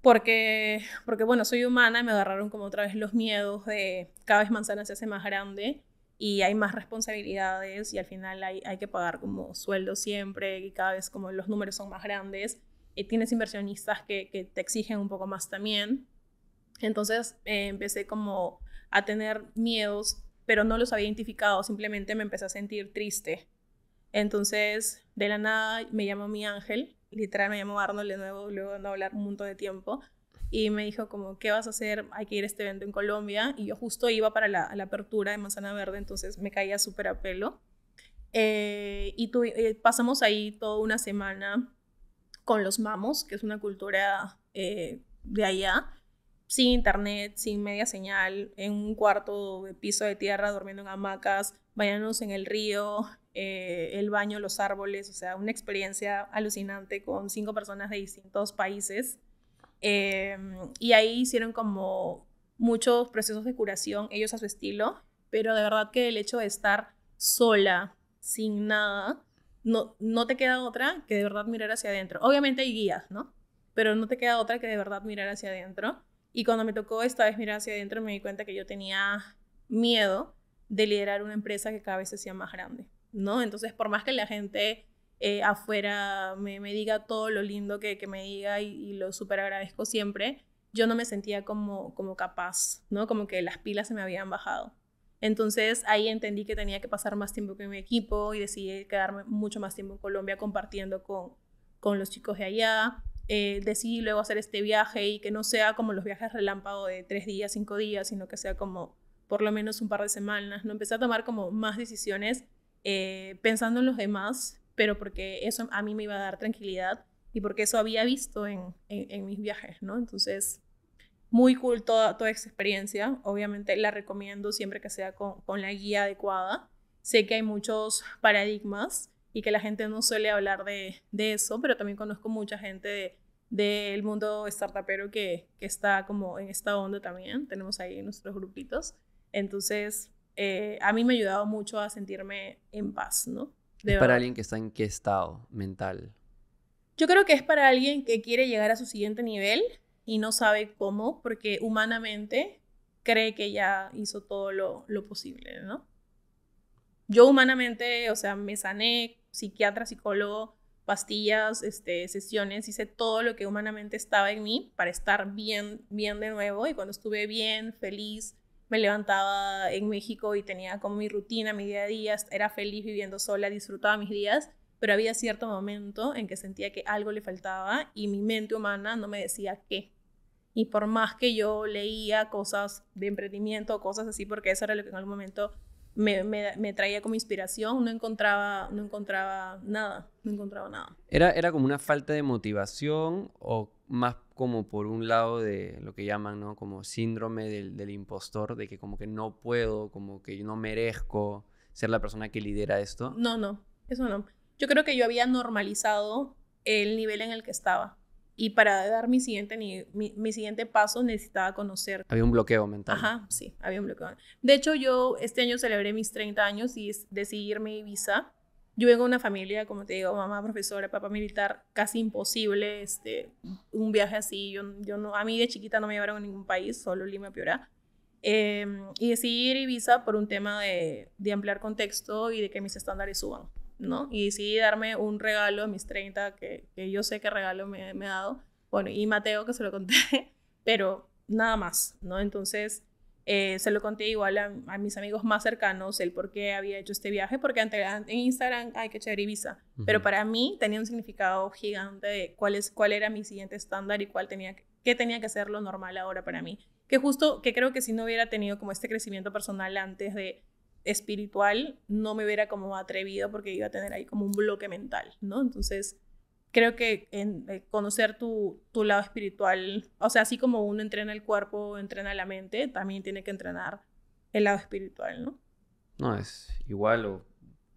porque, porque bueno, soy humana, y me agarraron como otra vez los miedos de cada vez manzana se hace más grande y hay más responsabilidades y al final hay, que pagar como sueldo siempre y cada vez como los números son más grandes. Y eh, tienes inversionistas que, te exigen un poco más también. Entonces eh, empecé como a tener miedos, pero no los había identificado, simplemente me empecé a sentir triste. Entonces, de la nada me llamó mi ángel, literal me llamó Arnold de nuevo, luego no hablar un montón de tiempo, y me dijo como, ¿qué vas a hacer? Hay que ir a este evento en Colombia. Y yo justo iba para la, apertura de Manzana Verde, entonces me caía súper a pelo. Eh, y tu, eh, pasamos ahí toda una semana con los mamos, que es una cultura eh, de allá, sin internet, sin media señal, en un cuarto de piso de tierra, durmiendo en hamacas, bañándonos en el río, el baño, los árboles, o sea, una experiencia alucinante con cinco personas de distintos países Em, y ahí hicieron como muchos procesos de curación, ellos a su estilo, pero de verdad que el hecho de estar sola, sin nada, no, no te queda otra que de verdad mirar hacia adentro. Obviamente hay guías, ¿no? Pero no te queda otra que de verdad mirar hacia adentro. Y cuando me tocó esta vez mirar hacia adentro, me di cuenta que yo tenía miedo de liderar una empresa que cada vez sea más grande, ¿no? Entonces, por más que la gente eh, afuera me, me, diga todo lo lindo que, que me diga y, lo súper agradezco siempre, yo no me sentía como, como capaz, ¿no? Como que las pilas se me habían bajado. Entonces ahí entendí que tenía que pasar más tiempo con mi equipo y decidí quedarme mucho más tiempo en Colombia compartiendo con, con los chicos de allá. Eh, decidí luego hacer este viaje y que no sea como los viajes relámpago de tres días, cinco días, sino que sea como por lo menos un par de semanas. ¿no? Empecé a tomar como más decisiones eh, pensando en los demás pero porque eso a mí me iba a dar tranquilidad y porque eso había visto en, mis viajes, ¿no? Entonces, muy cool toda, esa experiencia. Obviamente la recomiendo siempre que sea con, la guía adecuada. Sé que hay muchos paradigmas y que la gente no suele hablar de, eso, pero también conozco mucha gente del mundo startupero que, que está como en esta onda también. Tenemos ahí nuestros grupitos. Entonces, eh, a mí me ha ayudado mucho a sentirme en paz, ¿no? es para alguien
que está en qué estado mental.
Yo creo que es para alguien que quiere llegar a su siguiente nivel y no sabe cómo, porque humanamente cree que ya hizo todo lo, lo posible, ¿no? Yo humanamente, o sea, me sané, psiquiatra, psicólogo, pastillas, este, sesiones, hice todo lo que humanamente estaba en mí para estar bien, bien de nuevo. Y cuando estuve bien, feliz, me levantaba en México y tenía como mi rutina, mi día a día, era feliz viviendo sola, disfrutaba mis días, pero había cierto momento en que sentía que algo le faltaba y mi mente humana no me decía qué. Y por más que yo leía cosas de emprendimiento, cosas así, porque eso era lo que en algún momento me, me, traía como inspiración, no encontraba, no encontraba nada, no encontraba nada.
Era, era como una falta de motivación o más como por un lado de lo que llaman, ¿no? Como síndrome del, del impostor, de que como que no puedo, como que yo no merezco ser la persona que lidera esto.
No, no, eso no. Yo creo que yo había normalizado el nivel en el que estaba. Y para dar mi siguiente, mi, mi, siguiente paso necesitaba conocer.
Había un bloqueo mental. Ajá,
sí, había un bloqueo. De hecho, yo este año celebré mis 30 años y decidí irme a Ibiza. Yo vengo de una familia, como te digo, mamá profesora, papá militar, casi imposible este, un viaje así. Yo, yo no, a mí de chiquita no me llevaron a ningún país, solo Lima, Piura. Em, y decidí ir a Ibiza por un tema de, de ampliar contexto y de que mis estándares suban. ¿no? Y sí darme un regalo a mis 30, que, yo sé qué regalo me, me, ha dado. Bueno, y Mateo, que se lo conté, pero nada más, ¿no? Entonces, eh, se lo conté igual a, mis amigos más cercanos, el por qué había hecho este viaje, porque antes en Instagram, hay que chévere Ibiza. Pero para mí tenía un significado gigante de cuál, es, cuál era mi siguiente estándar y cuál tenía que, qué tenía que ser lo normal ahora para mí. Que justo, que creo que si no hubiera tenido como este crecimiento personal antes de espiritual no me hubiera como atrevido porque iba a tener ahí como un bloque mental, ¿no? Entonces, creo que en eh, conocer tu, tu, lado espiritual, o sea, así como uno entrena el cuerpo, entrena la mente, también tiene que entrenar el lado espiritual, ¿no?
No, es igual o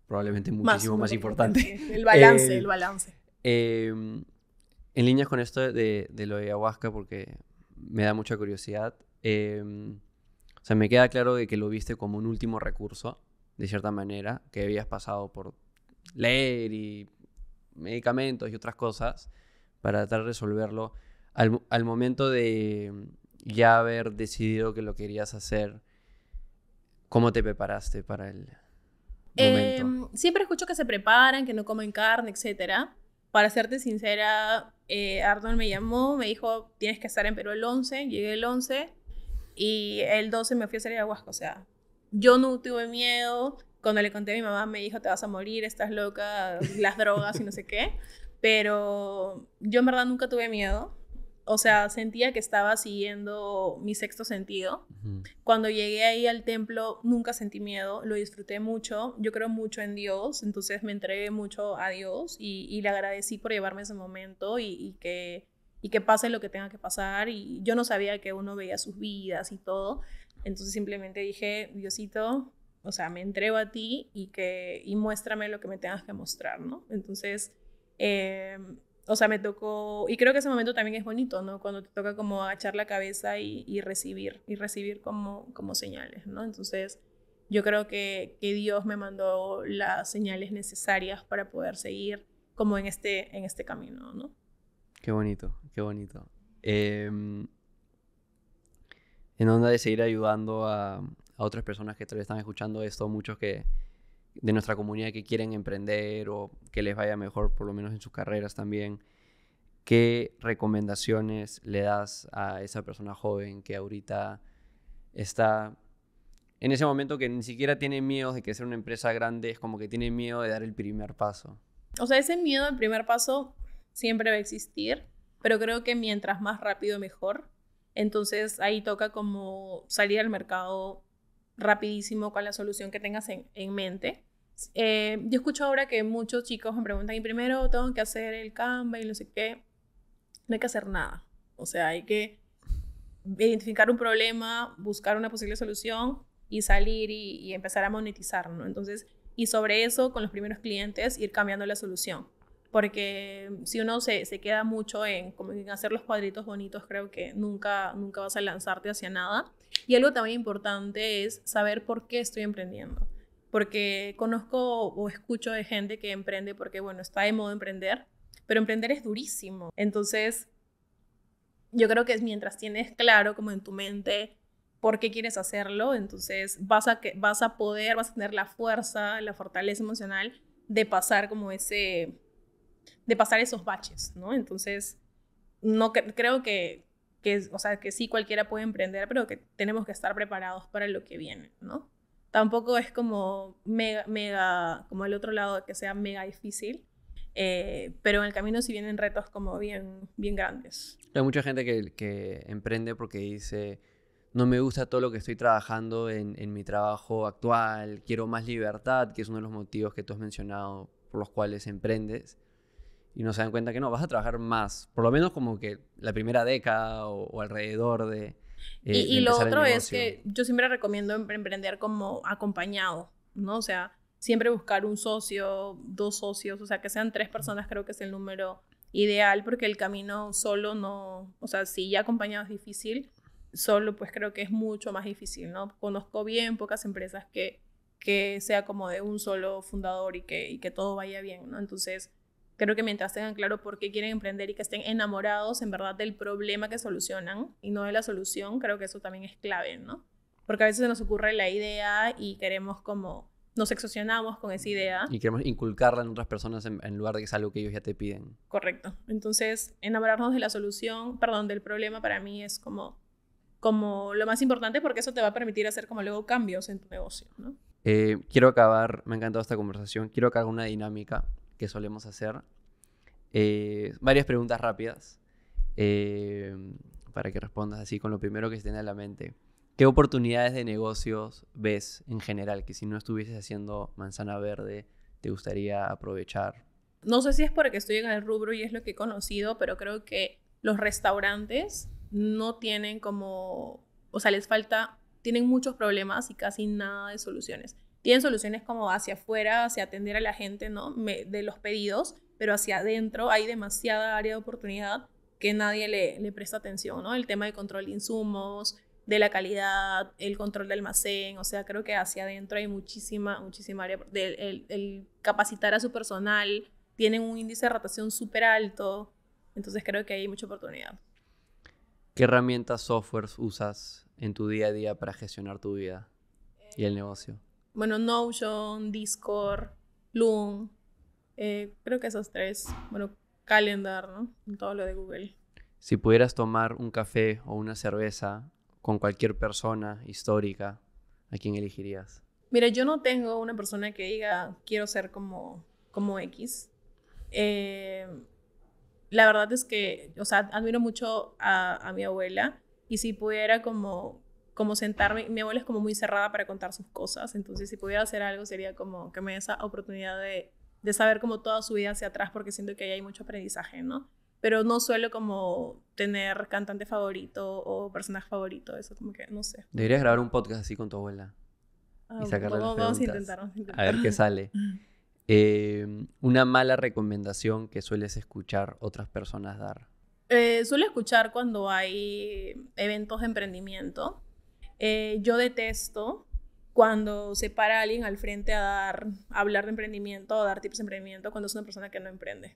probablemente muchísimo más, importante. El balance, eh, el balance. Em, en líneas con esto de, lo de ayahuasca, porque me da mucha curiosidad, em, o sea, me queda claro de que lo viste como un último recurso, de cierta manera, que habías pasado por leer y medicamentos y otras cosas para tratar de resolverlo. Al, momento de ya haber decidido que lo querías hacer, ¿cómo te preparaste para el em,
siempre escucho que se preparan, que no comen carne, etcétera. Para serte sincera, eh, me llamó, me dijo, tienes que estar en Perú el 11, llegué el 11, y el 12 me fui a hacer ayahuasca, o sea, yo no tuve miedo, cuando le conté a mi mamá me dijo, te vas a morir, estás loca, las drogas y no sé qué, pero yo en verdad nunca tuve miedo, o sea, sentía que estaba siguiendo mi sexto sentido. Cuando llegué ahí al templo, nunca sentí miedo, lo disfruté mucho, yo creo mucho en Dios, entonces me entregué mucho a Dios y, y le agradecí por llevarme ese momento y, y que y que pase lo que tenga que pasar. Y yo no sabía que uno veía sus vidas y todo. Entonces simplemente dije, Diosito, o sea, me entrego a ti y, que, y muéstrame lo que me tengas que mostrar, ¿no? Entonces, eh, o sea, me tocó, y creo que ese momento también es bonito, ¿no? Cuando te toca como echar la cabeza y, y recibir, y recibir como, como señales, ¿no? Entonces, yo creo que, que Dios me mandó las señales necesarias para poder seguir como en este, en este camino, ¿no?
Qué bonito, qué bonito. Em, en onda de seguir ayudando a, otras personas que todavía están escuchando esto, muchos que de nuestra comunidad que quieren emprender o que les vaya mejor, por lo menos en sus carreras también. ¿Qué recomendaciones le das a esa persona joven que ahorita está en ese momento que ni siquiera tiene miedo de que ser una empresa grande, es como que tiene miedo de dar el primer paso?
O sea, ese miedo al primer paso siempre va a existir, pero creo que mientras más rápido mejor. Entonces ahí toca como salir al mercado rapidísimo con la solución que tengas en, mente. Eh, yo escucho ahora que muchos chicos me preguntan, y primero tengo que hacer el cambio y no sé qué. No hay que hacer nada. O sea, hay que identificar un problema, buscar una posible solución y salir y, empezar a monetizar, Entonces, y sobre eso, con los primeros clientes, ir cambiando la solución porque si uno se, se queda mucho en, como hacer los cuadritos bonitos, creo que nunca, nunca vas a lanzarte hacia nada. Y algo también importante es saber por qué estoy emprendiendo, porque conozco o escucho de gente que emprende porque, bueno, está de modo emprender, pero emprender es durísimo. Entonces, yo creo que mientras tienes claro como en tu mente por qué quieres hacerlo, entonces vas a, vas a poder, vas a tener la fuerza, la fortaleza emocional de pasar como ese de pasar esos baches, ¿no? Entonces, no creo que, que, o sea, que sí cualquiera puede emprender, pero que tenemos que estar preparados para lo que viene, ¿no? Tampoco es como mega, mega, como el otro lado, que sea mega difícil, eh, pero en el camino sí vienen retos como bien, bien grandes.
Hay mucha gente que, que emprende porque dice, no me gusta todo lo que estoy trabajando en, mi trabajo actual, quiero más libertad, que es uno de los motivos que tú has mencionado por los cuales emprendes y no se dan cuenta que no, vas a trabajar más, por lo menos como que la primera década o, alrededor de... Eh, y, y lo otro es que
yo siempre recomiendo emprender como acompañado, ¿no? O sea, siempre buscar un socio, dos socios, o sea, que sean tres personas creo que es el número ideal porque el camino solo no, o sea, si ya acompañado es difícil, solo pues creo que es mucho más difícil, ¿no? Conozco bien pocas empresas que, que sea como de un solo fundador y que, y que todo vaya bien, ¿no? Entonces Creo que mientras tengan claro por qué quieren emprender y que estén enamorados en verdad del problema que solucionan y no de la solución, creo que eso también es clave, ¿no? Porque a veces se nos ocurre la idea y queremos como nos exocionamos con esa idea. Y
queremos inculcarla en otras personas en, lugar de que es algo que ellos ya te piden.
Correcto. Entonces, enamorarnos de la solución, perdón, del problema para mí es como, como lo más importante porque eso te va a permitir hacer como luego cambios en tu negocio, ¿no?
Eh, quiero acabar, me ha encantado esta conversación, quiero que haga una dinámica que solemos hacer. Eh, varias preguntas rápidas eh, para que respondas así con lo primero que se en la mente. ¿Qué oportunidades de negocios ves en general que si no estuvieses haciendo manzana verde te gustaría aprovechar?
No sé si es porque estoy en el rubro y es lo que he conocido, pero creo que los restaurantes no tienen como, o sea, les falta, tienen muchos problemas y casi nada de soluciones tienen soluciones como hacia afuera, hacia atender a la gente, ¿no? de los pedidos, pero hacia adentro hay demasiada área de oportunidad que nadie le, presta atención, ¿no? El tema de control de insumos, de la calidad, el control de almacén, o sea, creo que hacia adentro hay muchísima, muchísima área, de, el, capacitar a su personal, tienen un índice de rotación súper alto, entonces creo que hay mucha oportunidad.
¿Qué herramientas, softwares usas en tu día a día para gestionar tu vida y el negocio?
bueno, Notion, Discord, Loom, eh, creo que esos tres, bueno, Calendar, ¿no? Todo lo de Google.
Si pudieras tomar un café o una cerveza con cualquier persona histórica, ¿a quién elegirías?
Mira, yo no tengo una persona que diga quiero ser como, como X. Eh, la verdad es que, o sea, admiro mucho a, a mi abuela y si pudiera como como sentarme, mi abuela es como muy cerrada para contar sus cosas, entonces si pudiera hacer algo sería como que me dé esa oportunidad de, saber como toda su vida hacia atrás porque siento que ahí hay mucho aprendizaje, ¿no? Pero no suelo como tener cantante favorito o personaje favorito, eso como que no sé.
Deberías grabar un podcast así con tu abuela. y ah, sacarle las vamos a vamos a A ver qué sale. Em, una mala recomendación que sueles escuchar otras personas dar.
Suele eh, suelo escuchar cuando hay eventos de emprendimiento eh, yo detesto cuando se para alguien al frente a dar, hablar de emprendimiento o dar tips de emprendimiento cuando es una persona que no emprende.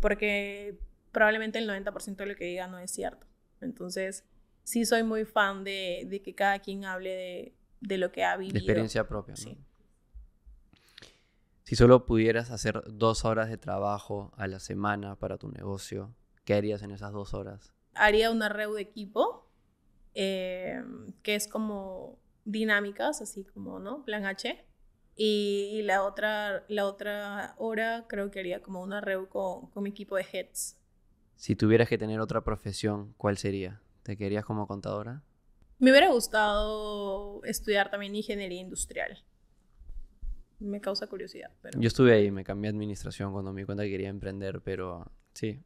Porque probablemente el 90% de lo que diga no es cierto. Entonces, sí soy muy fan de, que cada quien hable de, lo que ha vivido. De experiencia
propia, ¿no? Sí. Si solo pudieras hacer dos horas de trabajo a la semana para tu negocio, ¿qué harías en esas dos horas?
Haría una red de equipo. Eh, que es como dinámicas, así como, ¿no? Plan H. Y, la, otra, la otra hora creo que haría como una reu con, mi equipo de heads.
Si tuvieras que tener otra profesión, ¿cuál sería? ¿Te querías como contadora?
Me hubiera gustado estudiar también ingeniería industrial. Me causa curiosidad. Pero... Yo estuve
ahí, me cambié a administración cuando me di cuenta que quería emprender, pero sí.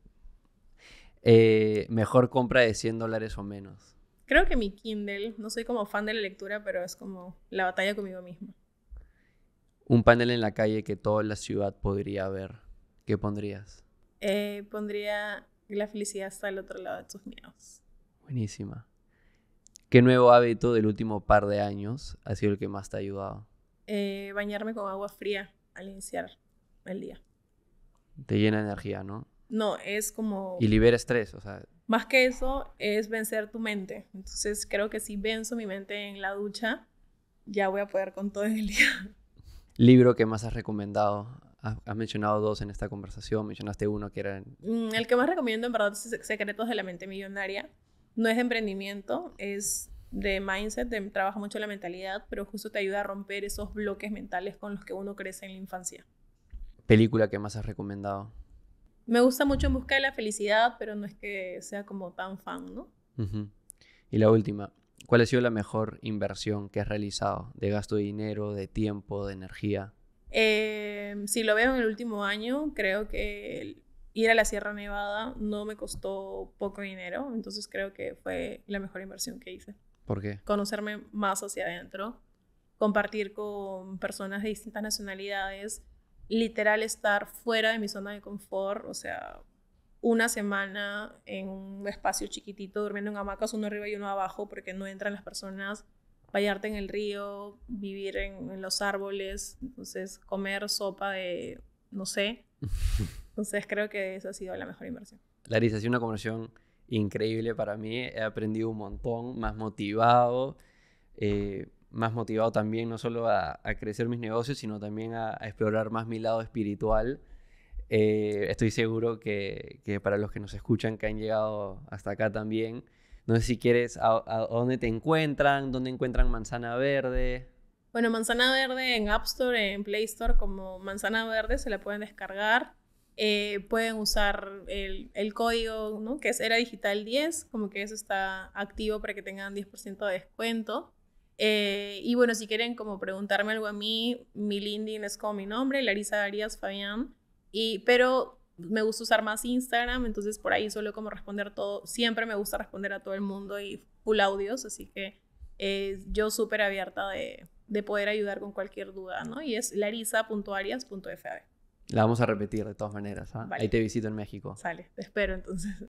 Eh, mejor compra de 100 dólares o menos
creo que mi Kindle, no soy como fan de la lectura, pero es como la batalla conmigo misma.
Un panel en la calle que toda la ciudad podría ver, ¿qué pondrías?
Eh, pondría la felicidad hasta al otro lado de tus miedos.
Buenísima. ¿Qué nuevo hábito del último par de años ha sido el que más te ha ayudado?
Eh, bañarme con agua fría al iniciar el día.
Te llena de energía, ¿no?
No, es como... Y libera
estrés, o sea,
más que eso es vencer tu mente. Entonces creo que si venzo mi mente en la ducha, ya voy a poder con todo el día.
¿Libro que más has recomendado? Has mencionado dos en esta conversación, mencionaste uno que era...
Mm, el que más recomiendo en verdad es Secretos de la Mente Millonaria. No es emprendimiento, es de mindset, de, trabaja mucho la mentalidad, pero justo te ayuda a romper esos bloques mentales con los que uno crece en la infancia.
¿Película que más has recomendado?
me gusta mucho buscar la Felicidad, pero no es que sea como tan fan, ¿no?
Y la última, ¿cuál ha sido la mejor inversión que has realizado de gasto de dinero, de tiempo, de energía?
Eh, si lo veo en el último año, creo que ir a la Sierra Nevada no me costó poco dinero, entonces creo que fue la mejor inversión que hice. ¿Por qué? Conocerme más hacia adentro, compartir con personas de distintas nacionalidades, literal estar fuera de mi zona de confort, o sea, una semana en un espacio chiquitito, durmiendo en hamacas, uno arriba y uno abajo, porque no entran las personas, bañarte en el río, vivir en, los árboles, entonces comer sopa de, no sé. Entonces creo que esa ha sido la mejor inversión.
Larissa, ha sido una conversión increíble para mí, he aprendido un montón, más motivado. Eh, más motivado también, no solo a, crecer mis negocios, sino también a, explorar más mi lado espiritual. Eh, estoy seguro que, para los que nos escuchan, que han llegado hasta acá también, no sé si quieres a, dónde te encuentran, dónde encuentran Manzana Verde.
Bueno, Manzana Verde en App Store, en Play Store, como Manzana Verde se la pueden descargar. Eh, pueden usar el, código, que es Era Digital 10, como que eso está activo para que tengan 10% de descuento. Eh, y bueno, si quieren como preguntarme algo a mí, mi LinkedIn es como mi nombre, Larisa Arias Fabián. Y, pero me gusta usar más Instagram, entonces por ahí suelo como responder todo. Siempre me gusta responder a todo el mundo y full audios, así que eh, yo súper abierta de, de, poder ayudar con cualquier duda, ¿no? Y es larisa.arias.fab.
La vamos a repetir de todas maneras. ¿eh? Ahí te visito en México.
Sale, te espero entonces.